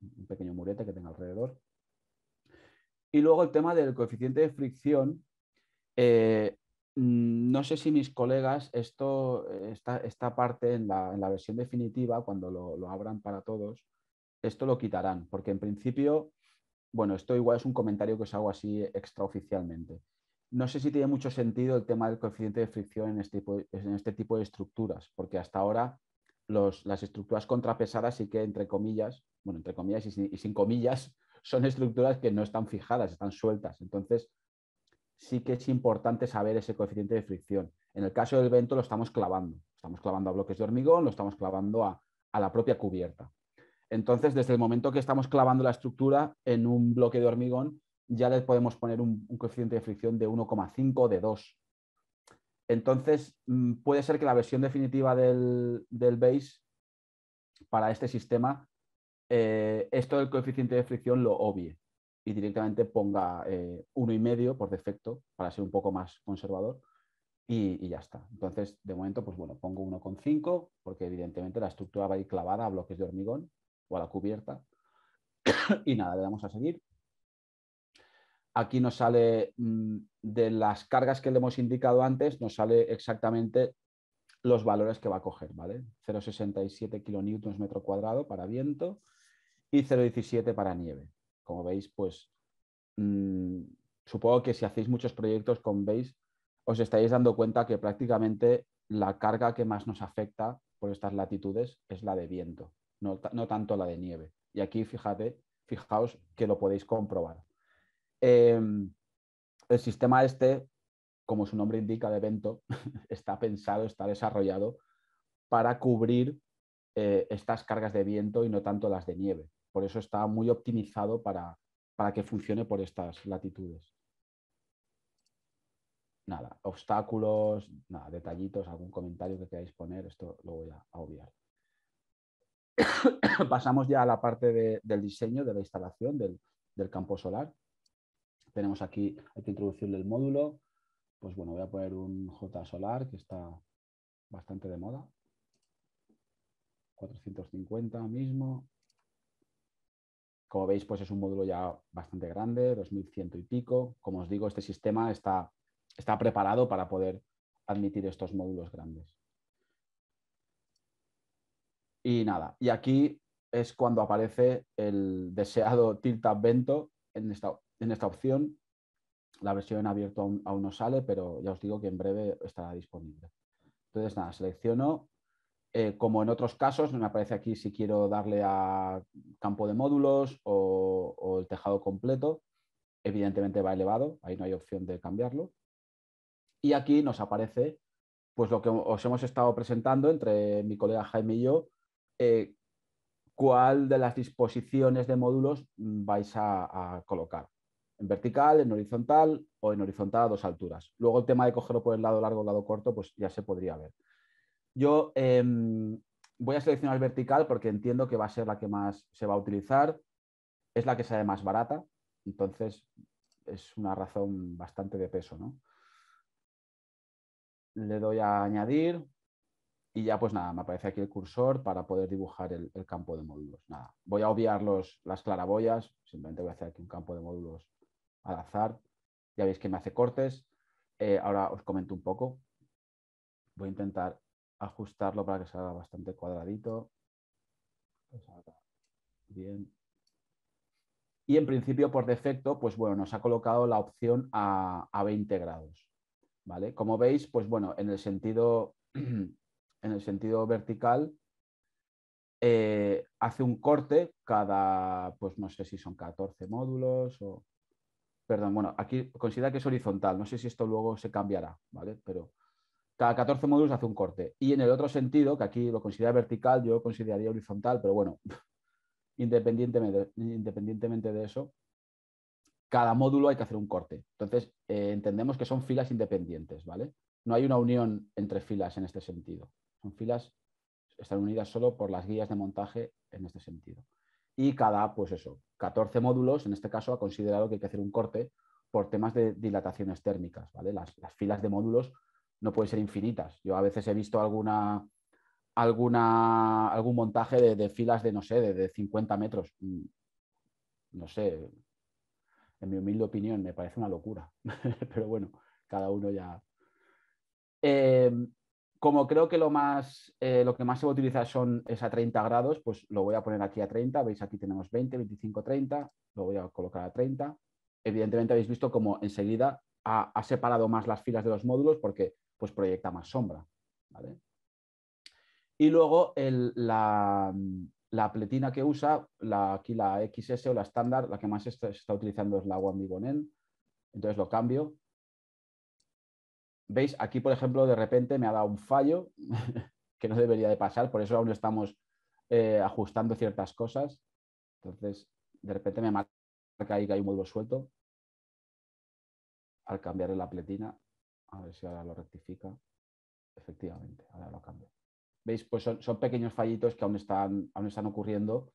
un pequeño murete que tenga alrededor. Y luego el tema del coeficiente de fricción. Eh, mm, no sé si mis colegas, esto, eh, esta, parte en la, versión definitiva, cuando lo, lo, abran para todos, esto lo quitarán, porque en principio, bueno, esto igual es un comentario que os hago así extraoficialmente no sé si tiene mucho sentido el tema del coeficiente de fricción en este tipo de, en este tipo de estructuras, porque hasta ahora las estructuras contrapesadas sí que, entre comillas, bueno, entre comillas y sin, comillas, son estructuras que no están fijadas, están sueltas. Entonces, sí que es importante saber ese coeficiente de fricción. En el caso del vento lo estamos clavando. Estamos clavando a bloques de hormigón, lo estamos clavando a, a la propia cubierta. Entonces, desde el momento que estamos clavando la estructura en un bloque de hormigón, ya le podemos poner un, coeficiente de fricción de 1,5 de 2. Entonces, mm, puede ser que la versión definitiva del, del base para este sistema, eh, esto del coeficiente de fricción lo obvie y directamente ponga 1,5 eh, por defecto para ser un poco más conservador y, y ya está. Entonces, de momento, pues bueno, pongo 1,5 porque evidentemente la estructura va a ir clavada a bloques de hormigón o a la cubierta. y nada, le damos a seguir. Aquí nos sale mm, de las cargas que le hemos indicado antes, nos sale exactamente los valores que va a coger, ¿vale? 0,67 kn metro cuadrado para viento y 0,17 para nieve. Como veis, pues mm, supongo que si hacéis muchos proyectos con Base, os estáis dando cuenta que prácticamente la carga que más nos afecta por estas latitudes es la de viento, no, no tanto la de nieve. Y aquí, fíjate, fijaos que lo podéis comprobar. Em, el sistema este, como su nombre indica, de evento, está pensado, está desarrollado para cubrir eh, estas cargas de viento y no tanto las de nieve. Por eso está muy optimizado para, para que funcione por estas latitudes. Nada, obstáculos, nada, detallitos, algún comentario que queráis poner, esto lo voy a, obviar. Pasamos ya a la parte del diseño de la instalación del, del campo solar. Tenemos aquí, hay que introducirle el módulo. Pues bueno, voy a poner un J solar que está bastante de moda. 450 mismo. Como veis, pues es un módulo ya bastante grande, 2100 y pico. Como os digo, este sistema está, está preparado para poder admitir estos módulos grandes. Y nada, y aquí es cuando aparece el deseado tilt Vento en esta en esta opción. La versión abierta aún, no sale, pero ya os digo que en breve estará disponible. Entonces, nada, selecciono eh, como en otros casos, me aparece aquí si quiero darle a campo de módulos o, el tejado completo. Evidentemente va elevado, ahí no hay opción de cambiarlo. Y aquí nos aparece pues, lo que os hemos estado presentando entre mi colega Jaime y yo, eh, cuál de las disposiciones de módulos vais a colocar en vertical, en horizontal o en horizontal a dos alturas. Luego el tema de cogerlo por el lado largo o el lado corto, pues ya se podría ver. Yo em, voy a seleccionar vertical porque entiendo que va a ser la que más se va a utilizar, es la que sale más barata, entonces es una razón bastante de peso. ¿no? Le doy a añadir y ya pues nada, me aparece aquí el cursor para poder dibujar el, campo de módulos. Nada, voy a obviar los, las claraboyas, simplemente voy a hacer aquí un campo de módulos al azar. Ya veis que me hace cortes. Eh, ahora os comento un poco. Voy a intentar ajustarlo para que salga bastante cuadradito. Pues bien. Y en principio, por defecto, pues bueno, nos ha colocado la opción a, 20 grados. ¿Vale? Como veis, pues bueno, en el sentido, en el sentido vertical eh, hace un corte cada, pues no sé si son 14 módulos o perdón, bueno, aquí considera que es horizontal, no sé si esto luego se cambiará, ¿vale? Pero cada 14 módulos hace un corte. Y en el otro sentido, que aquí lo considera vertical, yo lo consideraría horizontal, pero bueno, independientemente, independientemente de eso, cada módulo hay que hacer un corte. Entonces, eh, entendemos que son filas independientes, ¿vale? No hay una unión entre filas en este sentido. Son filas, están unidas solo por las guías de montaje en este sentido y cada, pues eso, 14 módulos, en este caso ha considerado que hay que hacer un corte por temas de dilataciones térmicas, ¿vale? Las, filas de módulos no pueden ser infinitas. Yo a veces he visto alguna, alguna, algún montaje de, filas de, no sé, de, 50 metros. Mm, no sé, en mi humilde opinión, me parece una locura. Pero bueno, cada uno ya. Em, como creo que lo, más, eh, lo que más se va a utilizar son, es a 30 grados, pues lo voy a poner aquí a 30. Veis, aquí tenemos 20, 25, 30. Lo voy a colocar a 30. Evidentemente habéis visto como enseguida ha, separado más las filas de los módulos porque pues, proyecta más sombra. Y luego la, pletina que usa, la, aquí la XS o la estándar, la que más se está, utilizando es la One Entonces lo cambio Veis, aquí por ejemplo de repente me ha dado un fallo que no debería de pasar, por eso aún estamos eh, ajustando ciertas cosas. Entonces, de repente me marca ahí que hay un módulo suelto. Al cambiar la pletina, a ver si ahora lo rectifica. Efectivamente, ahora lo cambio. ¿Veis? Pues son, pequeños fallitos que aún están, aún están ocurriendo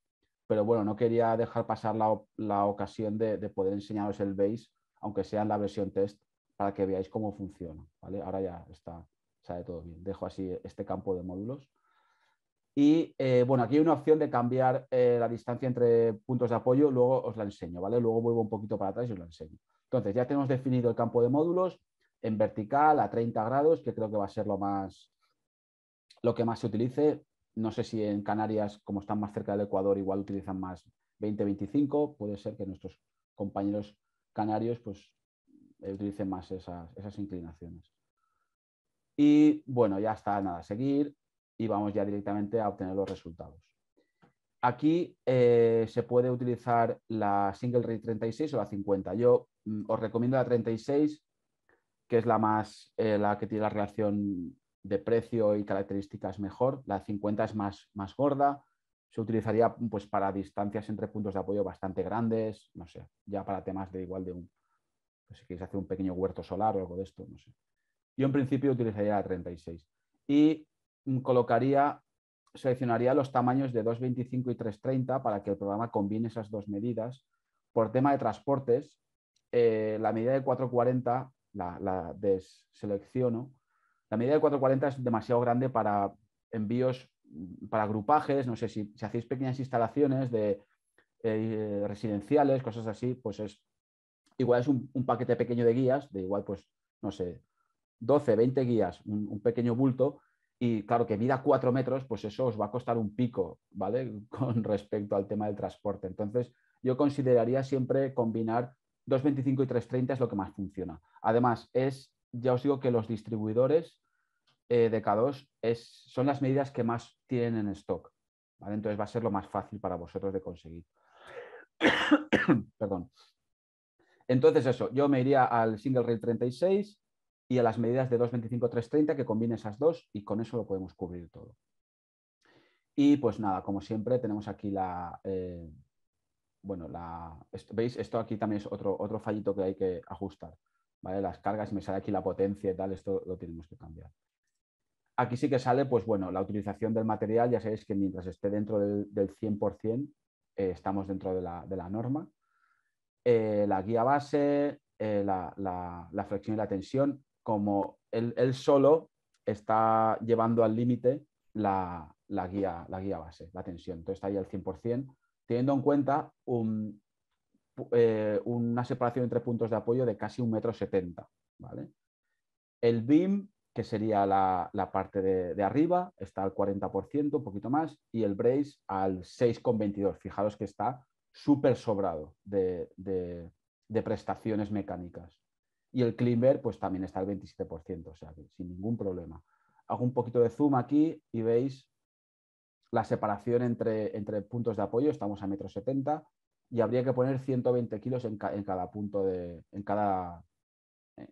pero bueno, no quería dejar pasar la, ocasión de, de, poder enseñaros el base, aunque sea en la versión test, para que veáis cómo funciona. ¿vale? Ahora ya está, sale todo bien. Dejo así este campo de módulos. Y eh, bueno, aquí hay una opción de cambiar eh, la distancia entre puntos de apoyo, luego os la enseño, ¿vale? Luego vuelvo un poquito para atrás y os la enseño. Entonces, ya tenemos definido el campo de módulos en vertical a 30 grados, que creo que va a ser lo, más, lo que más se utilice. No sé si en Canarias, como están más cerca del Ecuador, igual utilizan más 20-25. Puede ser que nuestros compañeros canarios pues, eh, utilicen más esas, inclinaciones. Y bueno, ya está, nada, seguir y vamos ya directamente a obtener los resultados. Aquí eh, se puede utilizar la single rate 36 o la 50. Yo mm, os recomiendo la 36, que es la más, eh, la que tiene la relación de precio y características mejor. La 50 es más, más gorda. Se utilizaría pues, para distancias entre puntos de apoyo bastante grandes, no sé, ya para temas de igual de un, si queréis hacer un pequeño huerto solar o algo de esto, no sé. Yo en principio utilizaría la 36 y colocaría, seleccionaría los tamaños de 2.25 y 3.30 para que el programa combine esas dos medidas. Por tema de transportes, eh, la medida de 440 la, la deselecciono. La medida de 440 es demasiado grande para envíos, para grupajes, no sé si, hacéis pequeñas instalaciones de eh, residenciales, cosas así, pues es igual es un, paquete pequeño de guías, de igual, pues, no sé, 12, 20 guías, un, pequeño bulto, y claro que mida 4 metros, pues eso os va a costar un pico, ¿vale? Con respecto al tema del transporte. Entonces, yo consideraría siempre combinar 2.25 y 3.30 es lo que más funciona. Además, es, ya os digo que los distribuidores eh, de K2 es, son las medidas que más tienen en stock, ¿vale? Entonces va a ser lo más fácil para vosotros de conseguir. Perdón. Entonces, eso, yo me iría al single rail 36 y a las medidas de 225-330 que combine esas dos y con eso lo podemos cubrir todo. Y pues nada, como siempre, tenemos aquí la. Eh, bueno, la, ¿veis? Esto aquí también es otro, otro fallito que hay que ajustar. ¿vale? Las cargas, me sale aquí la potencia y tal, esto lo tenemos que cambiar. Aquí sí que sale, pues bueno, la utilización del material, ya sabéis que mientras esté dentro del, 100%, eh, estamos dentro de la, de la norma. Eh, la guía base, eh, la, flexión y la tensión, como él, solo está llevando al límite la, guía, la guía base, la tensión. Entonces está ahí al 100%, teniendo en cuenta un, eh, una separación entre puntos de apoyo de casi 1,70 m. ¿vale? El BIM, que sería la, parte de, de, arriba, está al 40%, un poquito más, y el brace al 6,22. Fijaros que está súper sobrado de, prestaciones mecánicas. Y el Climber, pues también está al 27%, o sea sin ningún problema. Hago un poquito de zoom aquí y veis la separación entre, entre puntos de apoyo, estamos a metro 70 y habría que poner 120 kilos en, cada punto de, en cada,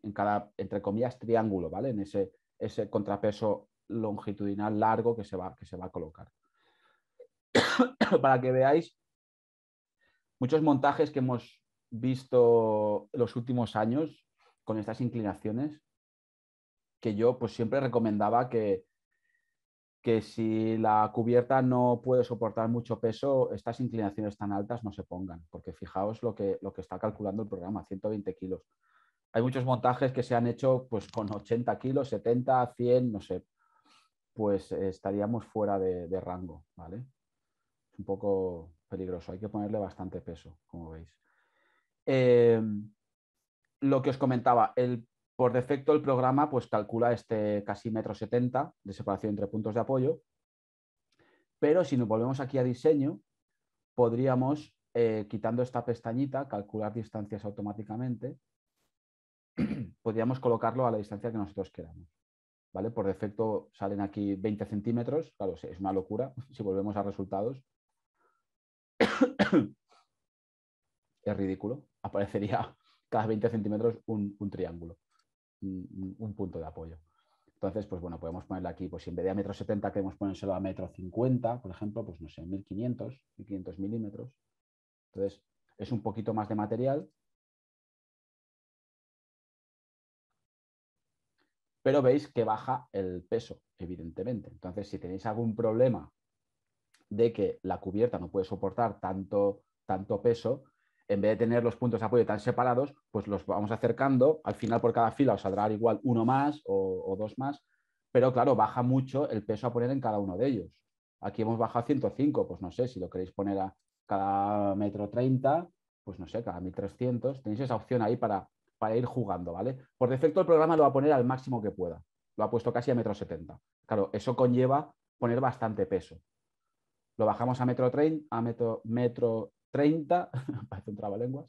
en cada, entre comillas, triángulo, ¿vale? En ese, ese contrapeso longitudinal largo que se va, que se va a colocar. Para que veáis Muchos montajes que hemos visto los últimos años con estas inclinaciones, que yo pues siempre recomendaba que, que si la cubierta no puede soportar mucho peso, estas inclinaciones tan altas no se pongan, porque fijaos lo que, lo que está calculando el programa, 120 kilos. Hay muchos montajes que se han hecho pues con 80 kilos, 70, 100, no sé, pues estaríamos fuera de, rango, ¿vale? Un poco peligroso, hay que ponerle bastante peso, como veis. Em, lo que os comentaba, el, por defecto el programa pues, calcula este casi metro setenta de separación entre puntos de apoyo, pero si nos volvemos aquí a diseño, podríamos, eh, quitando esta pestañita, calcular distancias automáticamente, podríamos colocarlo a la distancia que nosotros queramos. ¿Vale? Por defecto salen aquí 20 centímetros, claro, es una locura si volvemos a resultados, es ridículo. Aparecería cada 20 centímetros un, triángulo, un, punto de apoyo. Entonces, pues bueno, podemos ponerle aquí, pues si en vez de a metro 70 queremos ponérselo a metro 50, por ejemplo, pues no sé, 1500, 1500 milímetros. Entonces, es un poquito más de material. Pero veis que baja el peso, evidentemente. Entonces, si tenéis algún problema de que la cubierta no puede soportar tanto, tanto peso, en vez de tener los puntos de apoyo tan separados, pues los vamos acercando. Al final, por cada fila, os saldrá igual uno más o, dos más, pero claro, baja mucho el peso a poner en cada uno de ellos. Aquí hemos bajado a 105, pues no sé, si lo queréis poner a cada metro 30, pues no sé, cada 1300, tenéis esa opción ahí para, para ir jugando, ¿vale? Por defecto, el programa lo va a poner al máximo que pueda. Lo ha puesto casi a metro 70. Claro, eso conlleva poner bastante peso lo bajamos a metro, trein, a metro, metro 30, parece un trabalenguas,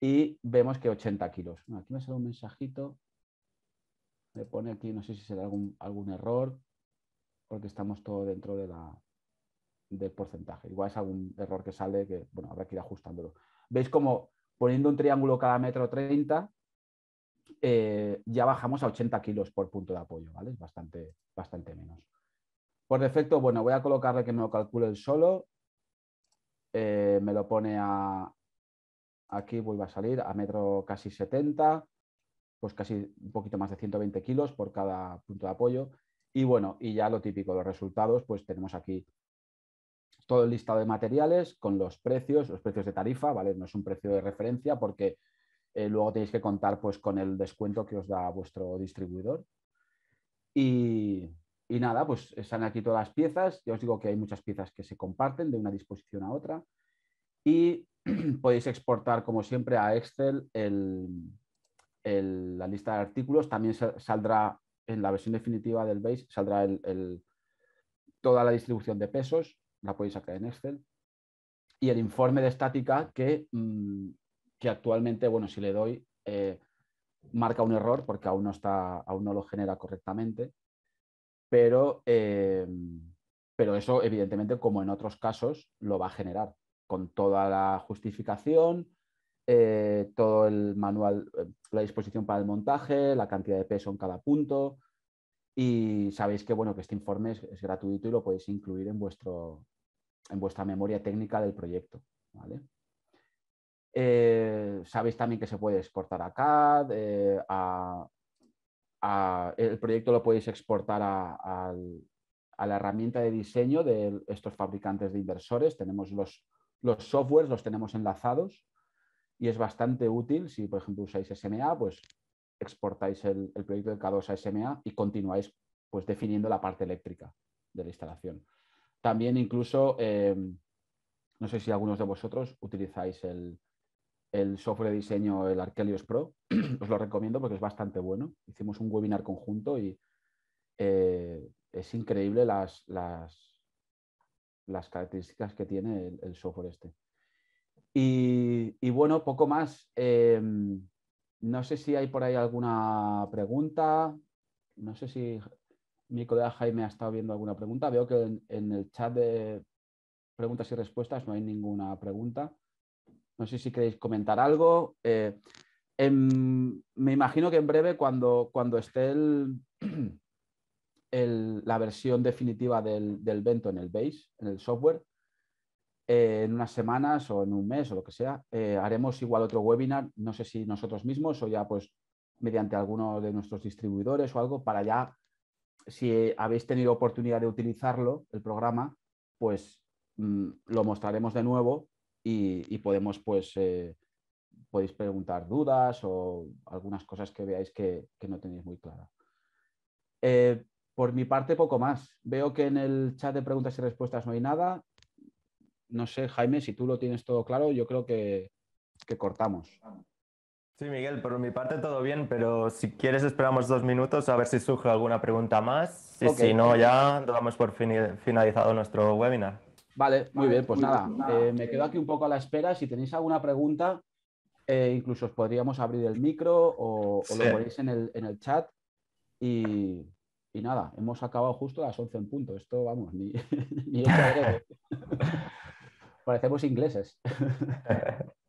y vemos que 80 kilos. aquí me sale un mensajito, me pone aquí, no sé si será algún, algún error, porque estamos todo dentro de la, del porcentaje. Igual es algún error que sale que, bueno, habrá que ir ajustándolo. ¿Veis como poniendo un triángulo cada metro 30, eh, ya bajamos a 80 kilos por punto de apoyo, ¿vale? Es bastante, bastante menos. Por defecto, bueno, voy a colocarle que me lo calcule el solo. Eh, me lo pone a, aquí vuelve a salir a metro casi 70, pues casi un poquito más de 120 kilos por cada punto de apoyo. Y bueno, y ya lo típico, los resultados, pues tenemos aquí todo el listado de materiales con los precios, los precios de tarifa, ¿vale? No es un precio de referencia porque eh, luego tenéis que contar pues con el descuento que os da vuestro distribuidor. Y, y nada, pues salen aquí todas las piezas. Ya os digo que hay muchas piezas que se comparten de una disposición a otra. Y podéis exportar, como siempre, a Excel la lista de artículos. También saldrá en la versión definitiva del Base, saldrá toda la distribución de pesos. La podéis sacar en Excel. Y el informe de estática que, mm, que actualmente, bueno, si le doy, eh, marca un error porque aún no, está, aún no lo genera correctamente pero, em, pero eso evidentemente, como en otros casos, lo va a generar con toda la justificación, eh, todo el manual, eh, la disposición para el montaje, la cantidad de peso en cada punto. Y sabéis que, bueno, que este informe es, gratuito y lo podéis incluir en, vuestro, en vuestra memoria técnica del proyecto. Eh, sabéis también que se puede exportar a CAD, a, el proyecto lo podéis exportar a, la herramienta de diseño de estos fabricantes de inversores. Tenemos los, los softwares, los tenemos enlazados y es bastante útil si, por ejemplo, usáis SMA, pues exportáis el, proyecto de K2 a SMA y continuáis pues, definiendo la parte eléctrica de la instalación. También incluso, eh, no sé si algunos de vosotros utilizáis el, el software de diseño, el Archelios Pro. Os lo recomiendo porque es bastante bueno. Hicimos un webinar conjunto y eh, es increíble las, las, las, características que tiene el, software este. Y, bueno, poco más. Em, no sé si hay por ahí alguna pregunta. No sé si mi colega Jaime ha estado viendo alguna pregunta. Veo que en el chat de preguntas y respuestas no hay ninguna pregunta. No sé si queréis comentar algo. Eh, me imagino que en breve, cuando, cuando esté la versión definitiva del, del Vento en el base, en el software, eh, en unas semanas o en un mes o lo que sea, eh, haremos igual otro webinar, no sé si nosotros mismos o ya pues mediante alguno de nuestros distribuidores o algo, para ya, si habéis tenido oportunidad de utilizarlo, el programa, pues mm, lo mostraremos de nuevo y, podemos, pues, eh, podéis preguntar dudas o algunas cosas que veáis que, no tenéis muy clara. Eh, por mi parte, poco más. Veo que en el chat de preguntas y respuestas no hay nada. No sé, Jaime, si tú lo tienes todo claro, yo creo que, cortamos. Sí, Miguel, por mi parte todo bien, pero si quieres esperamos dos minutos a ver si surge alguna pregunta más si no ya damos por finalizado nuestro webinar. Vale, muy bien, pues nada, eh, me quedo aquí un poco a la espera. Si tenéis alguna pregunta, eh, incluso os podríamos abrir el micro o, lo ponéis en el, chat. Y, nada, hemos acabado justo a las 11 en punto. Esto, vamos, ni, ni Parecemos ingleses.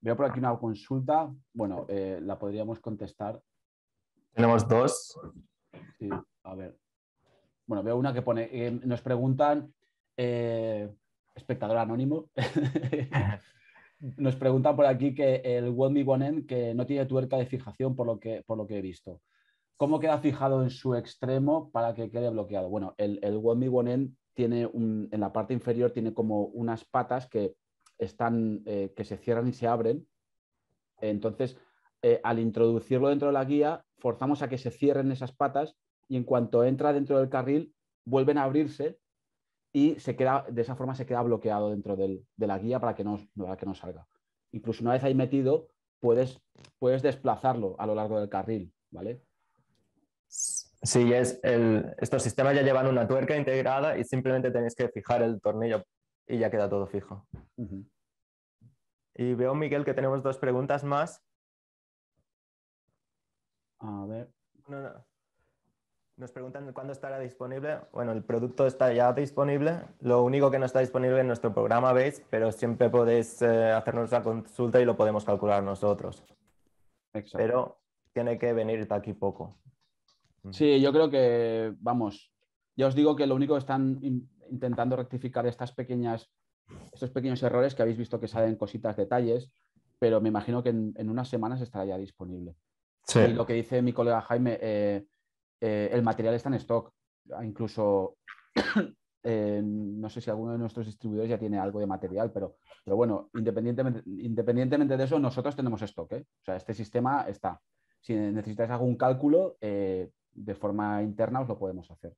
Veo por aquí una consulta. Bueno, eh, la podríamos contestar. Tenemos dos. Sí, a ver. Bueno, veo una que pone. Eh, nos preguntan, eh, espectador anónimo, Nos preguntan por aquí que el One One End que no tiene tuerca de fijación por lo que, por lo que he visto. ¿Cómo queda fijado en su extremo para que quede bloqueado? Bueno, el, el One One End tiene en la parte inferior tiene como unas patas que están eh, que se cierran y se abren. Entonces, eh, al introducirlo dentro de la guía, forzamos a que se cierren esas patas y en cuanto entra dentro del carril, vuelven a abrirse y se queda, de esa forma se queda bloqueado dentro de la guía para que, no, para que no salga. Incluso una vez ahí metido, puedes, puedes desplazarlo a lo largo del carril, ¿vale? Sí, es estos sistemas ya llevan una tuerca integrada y simplemente tenéis que fijar el tornillo y ya queda todo fijo. Y veo, Miguel, que tenemos dos preguntas más. A ver. Nos preguntan cuándo estará disponible. Bueno, el producto está ya disponible. Lo único que no está disponible en nuestro programa veis, pero siempre podéis eh, hacernos la consulta y lo podemos calcular nosotros. Pero tiene que venir de aquí poco. Mm. Sí, yo creo que, vamos, ya os digo que lo único que están intentando rectificar estas pequeñas, estos pequeños errores que habéis visto que salen cositas, detalles, pero me imagino que en, unas semanas estará ya disponible. Sí. lo que dice mi colega Jaime, eh, eh, el material está en stock. Ah, incluso, eh, no sé si alguno de nuestros distribuidores ya tiene algo de material, pero, pero bueno, independientemente, de eso, nosotros tenemos stock. ¿eh? O sea, este sistema está. Si necesitáis algún cálculo, de forma interna os lo podemos hacer.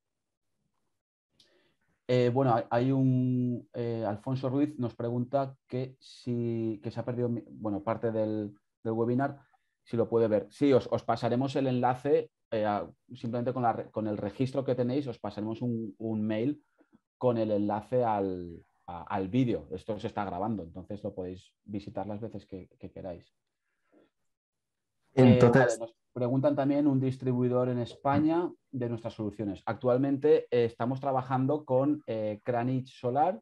bueno, hay un Alfonso Ruiz nos pregunta que si que se ha perdido bueno, parte del, webinar, si lo puede ver. Sí, os pasaremos el enlace eh, simplemente con, con, el registro que tenéis os pasaremos un, mail con el enlace al, vídeo. Esto se está grabando, entonces lo podéis visitar las veces que, queráis. Entonces... Eh, nos preguntan también un distribuidor en España de nuestras soluciones. Actualmente eh, estamos trabajando con Cranich Solar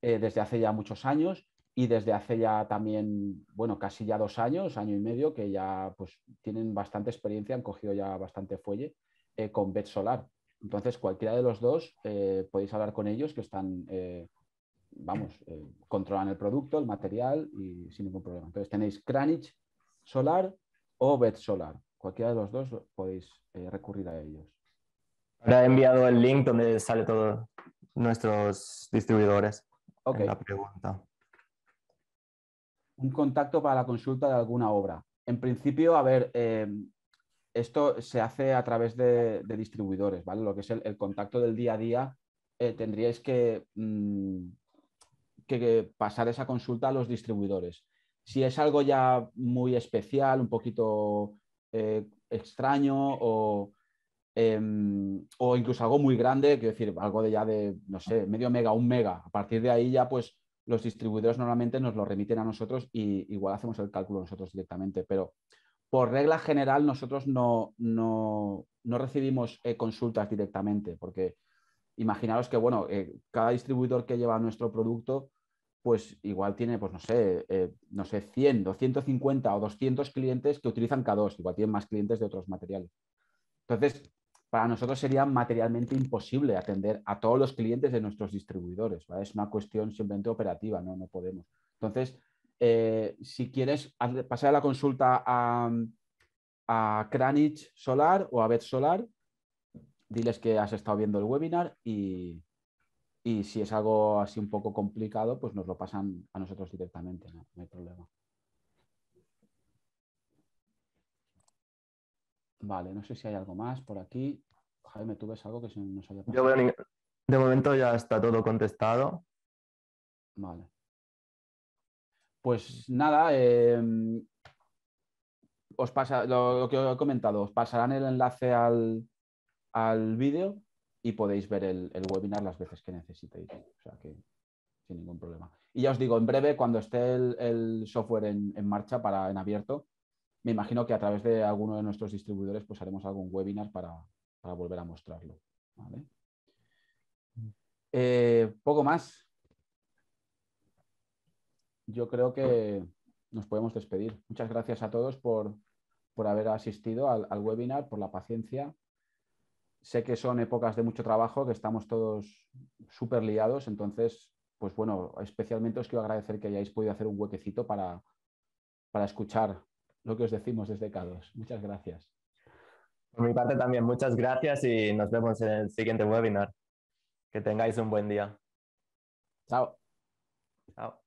desde hace ya muchos años y desde hace ya también, bueno, casi ya dos años, año y medio, que ya pues tienen bastante experiencia, han cogido ya bastante fuelle eh, con Bet Solar. Entonces, cualquiera de los dos eh, podéis hablar con ellos que están, eh, vamos, controlan el producto, el material y sin ningún problema. Entonces, tenéis Cranich Solar o Bed Solar. Cualquiera de los dos podéis recurrir a ellos. Ahora he enviado el link donde sale todos nuestros distribuidores. Ok. la pregunta un contacto para la consulta de alguna obra. En principio, a ver, eh, esto se hace a través de, distribuidores, ¿vale? Lo que es el, contacto del día a día, eh, tendríais mm, que, que, pasar esa consulta a los distribuidores. Si es algo ya muy especial, un poquito eh, extraño o, em, o, incluso algo muy grande, quiero decir, algo de ya de, no sé, medio mega, un mega, a partir de ahí ya pues los distribuidores normalmente nos lo remiten a nosotros y igual hacemos el cálculo nosotros directamente, pero por regla general nosotros no, no, no recibimos eh, consultas directamente, porque imaginaros que, bueno, eh, cada distribuidor que lleva nuestro producto, pues igual tiene, pues no sé, eh, no sé, 100, 250 o 200 clientes que utilizan K2, igual tienen más clientes de otros materiales. Entonces, para nosotros sería materialmente imposible atender a todos los clientes de nuestros distribuidores. Es una cuestión simplemente operativa, no, no podemos. Entonces, eh, si quieres pasar la consulta a, Cranich Solar o a Bet Solar, diles que has estado viendo el webinar y, si es algo así un poco complicado, pues nos lo pasan a nosotros directamente, no hay problema. Vale, no sé si hay algo más por aquí. Jaime, ¿tú ves algo que se de momento ya está todo contestado. Vale. Pues nada, em, os pasa lo, que os he comentado, os pasarán el enlace al, vídeo y podéis ver el, webinar las veces que necesitéis. O sea que sin ningún problema. Y ya os digo, en breve, cuando esté el, software en, en marcha para en abierto, me imagino que a través de alguno de nuestros distribuidores pues haremos algún webinar para, volver a mostrarlo. ¿vale? Eh, poco más. Yo creo que nos podemos despedir. Muchas gracias a todos por, haber asistido al, webinar, por la paciencia. Sé que son épocas de mucho trabajo, que estamos todos súper liados, entonces, pues bueno, especialmente os quiero agradecer que hayáis podido hacer un huequecito para, para escuchar lo que os decimos desde k Muchas gracias. Por mi parte también, muchas gracias y nos vemos en el siguiente webinar. Que tengáis un buen día. Chao. Chao.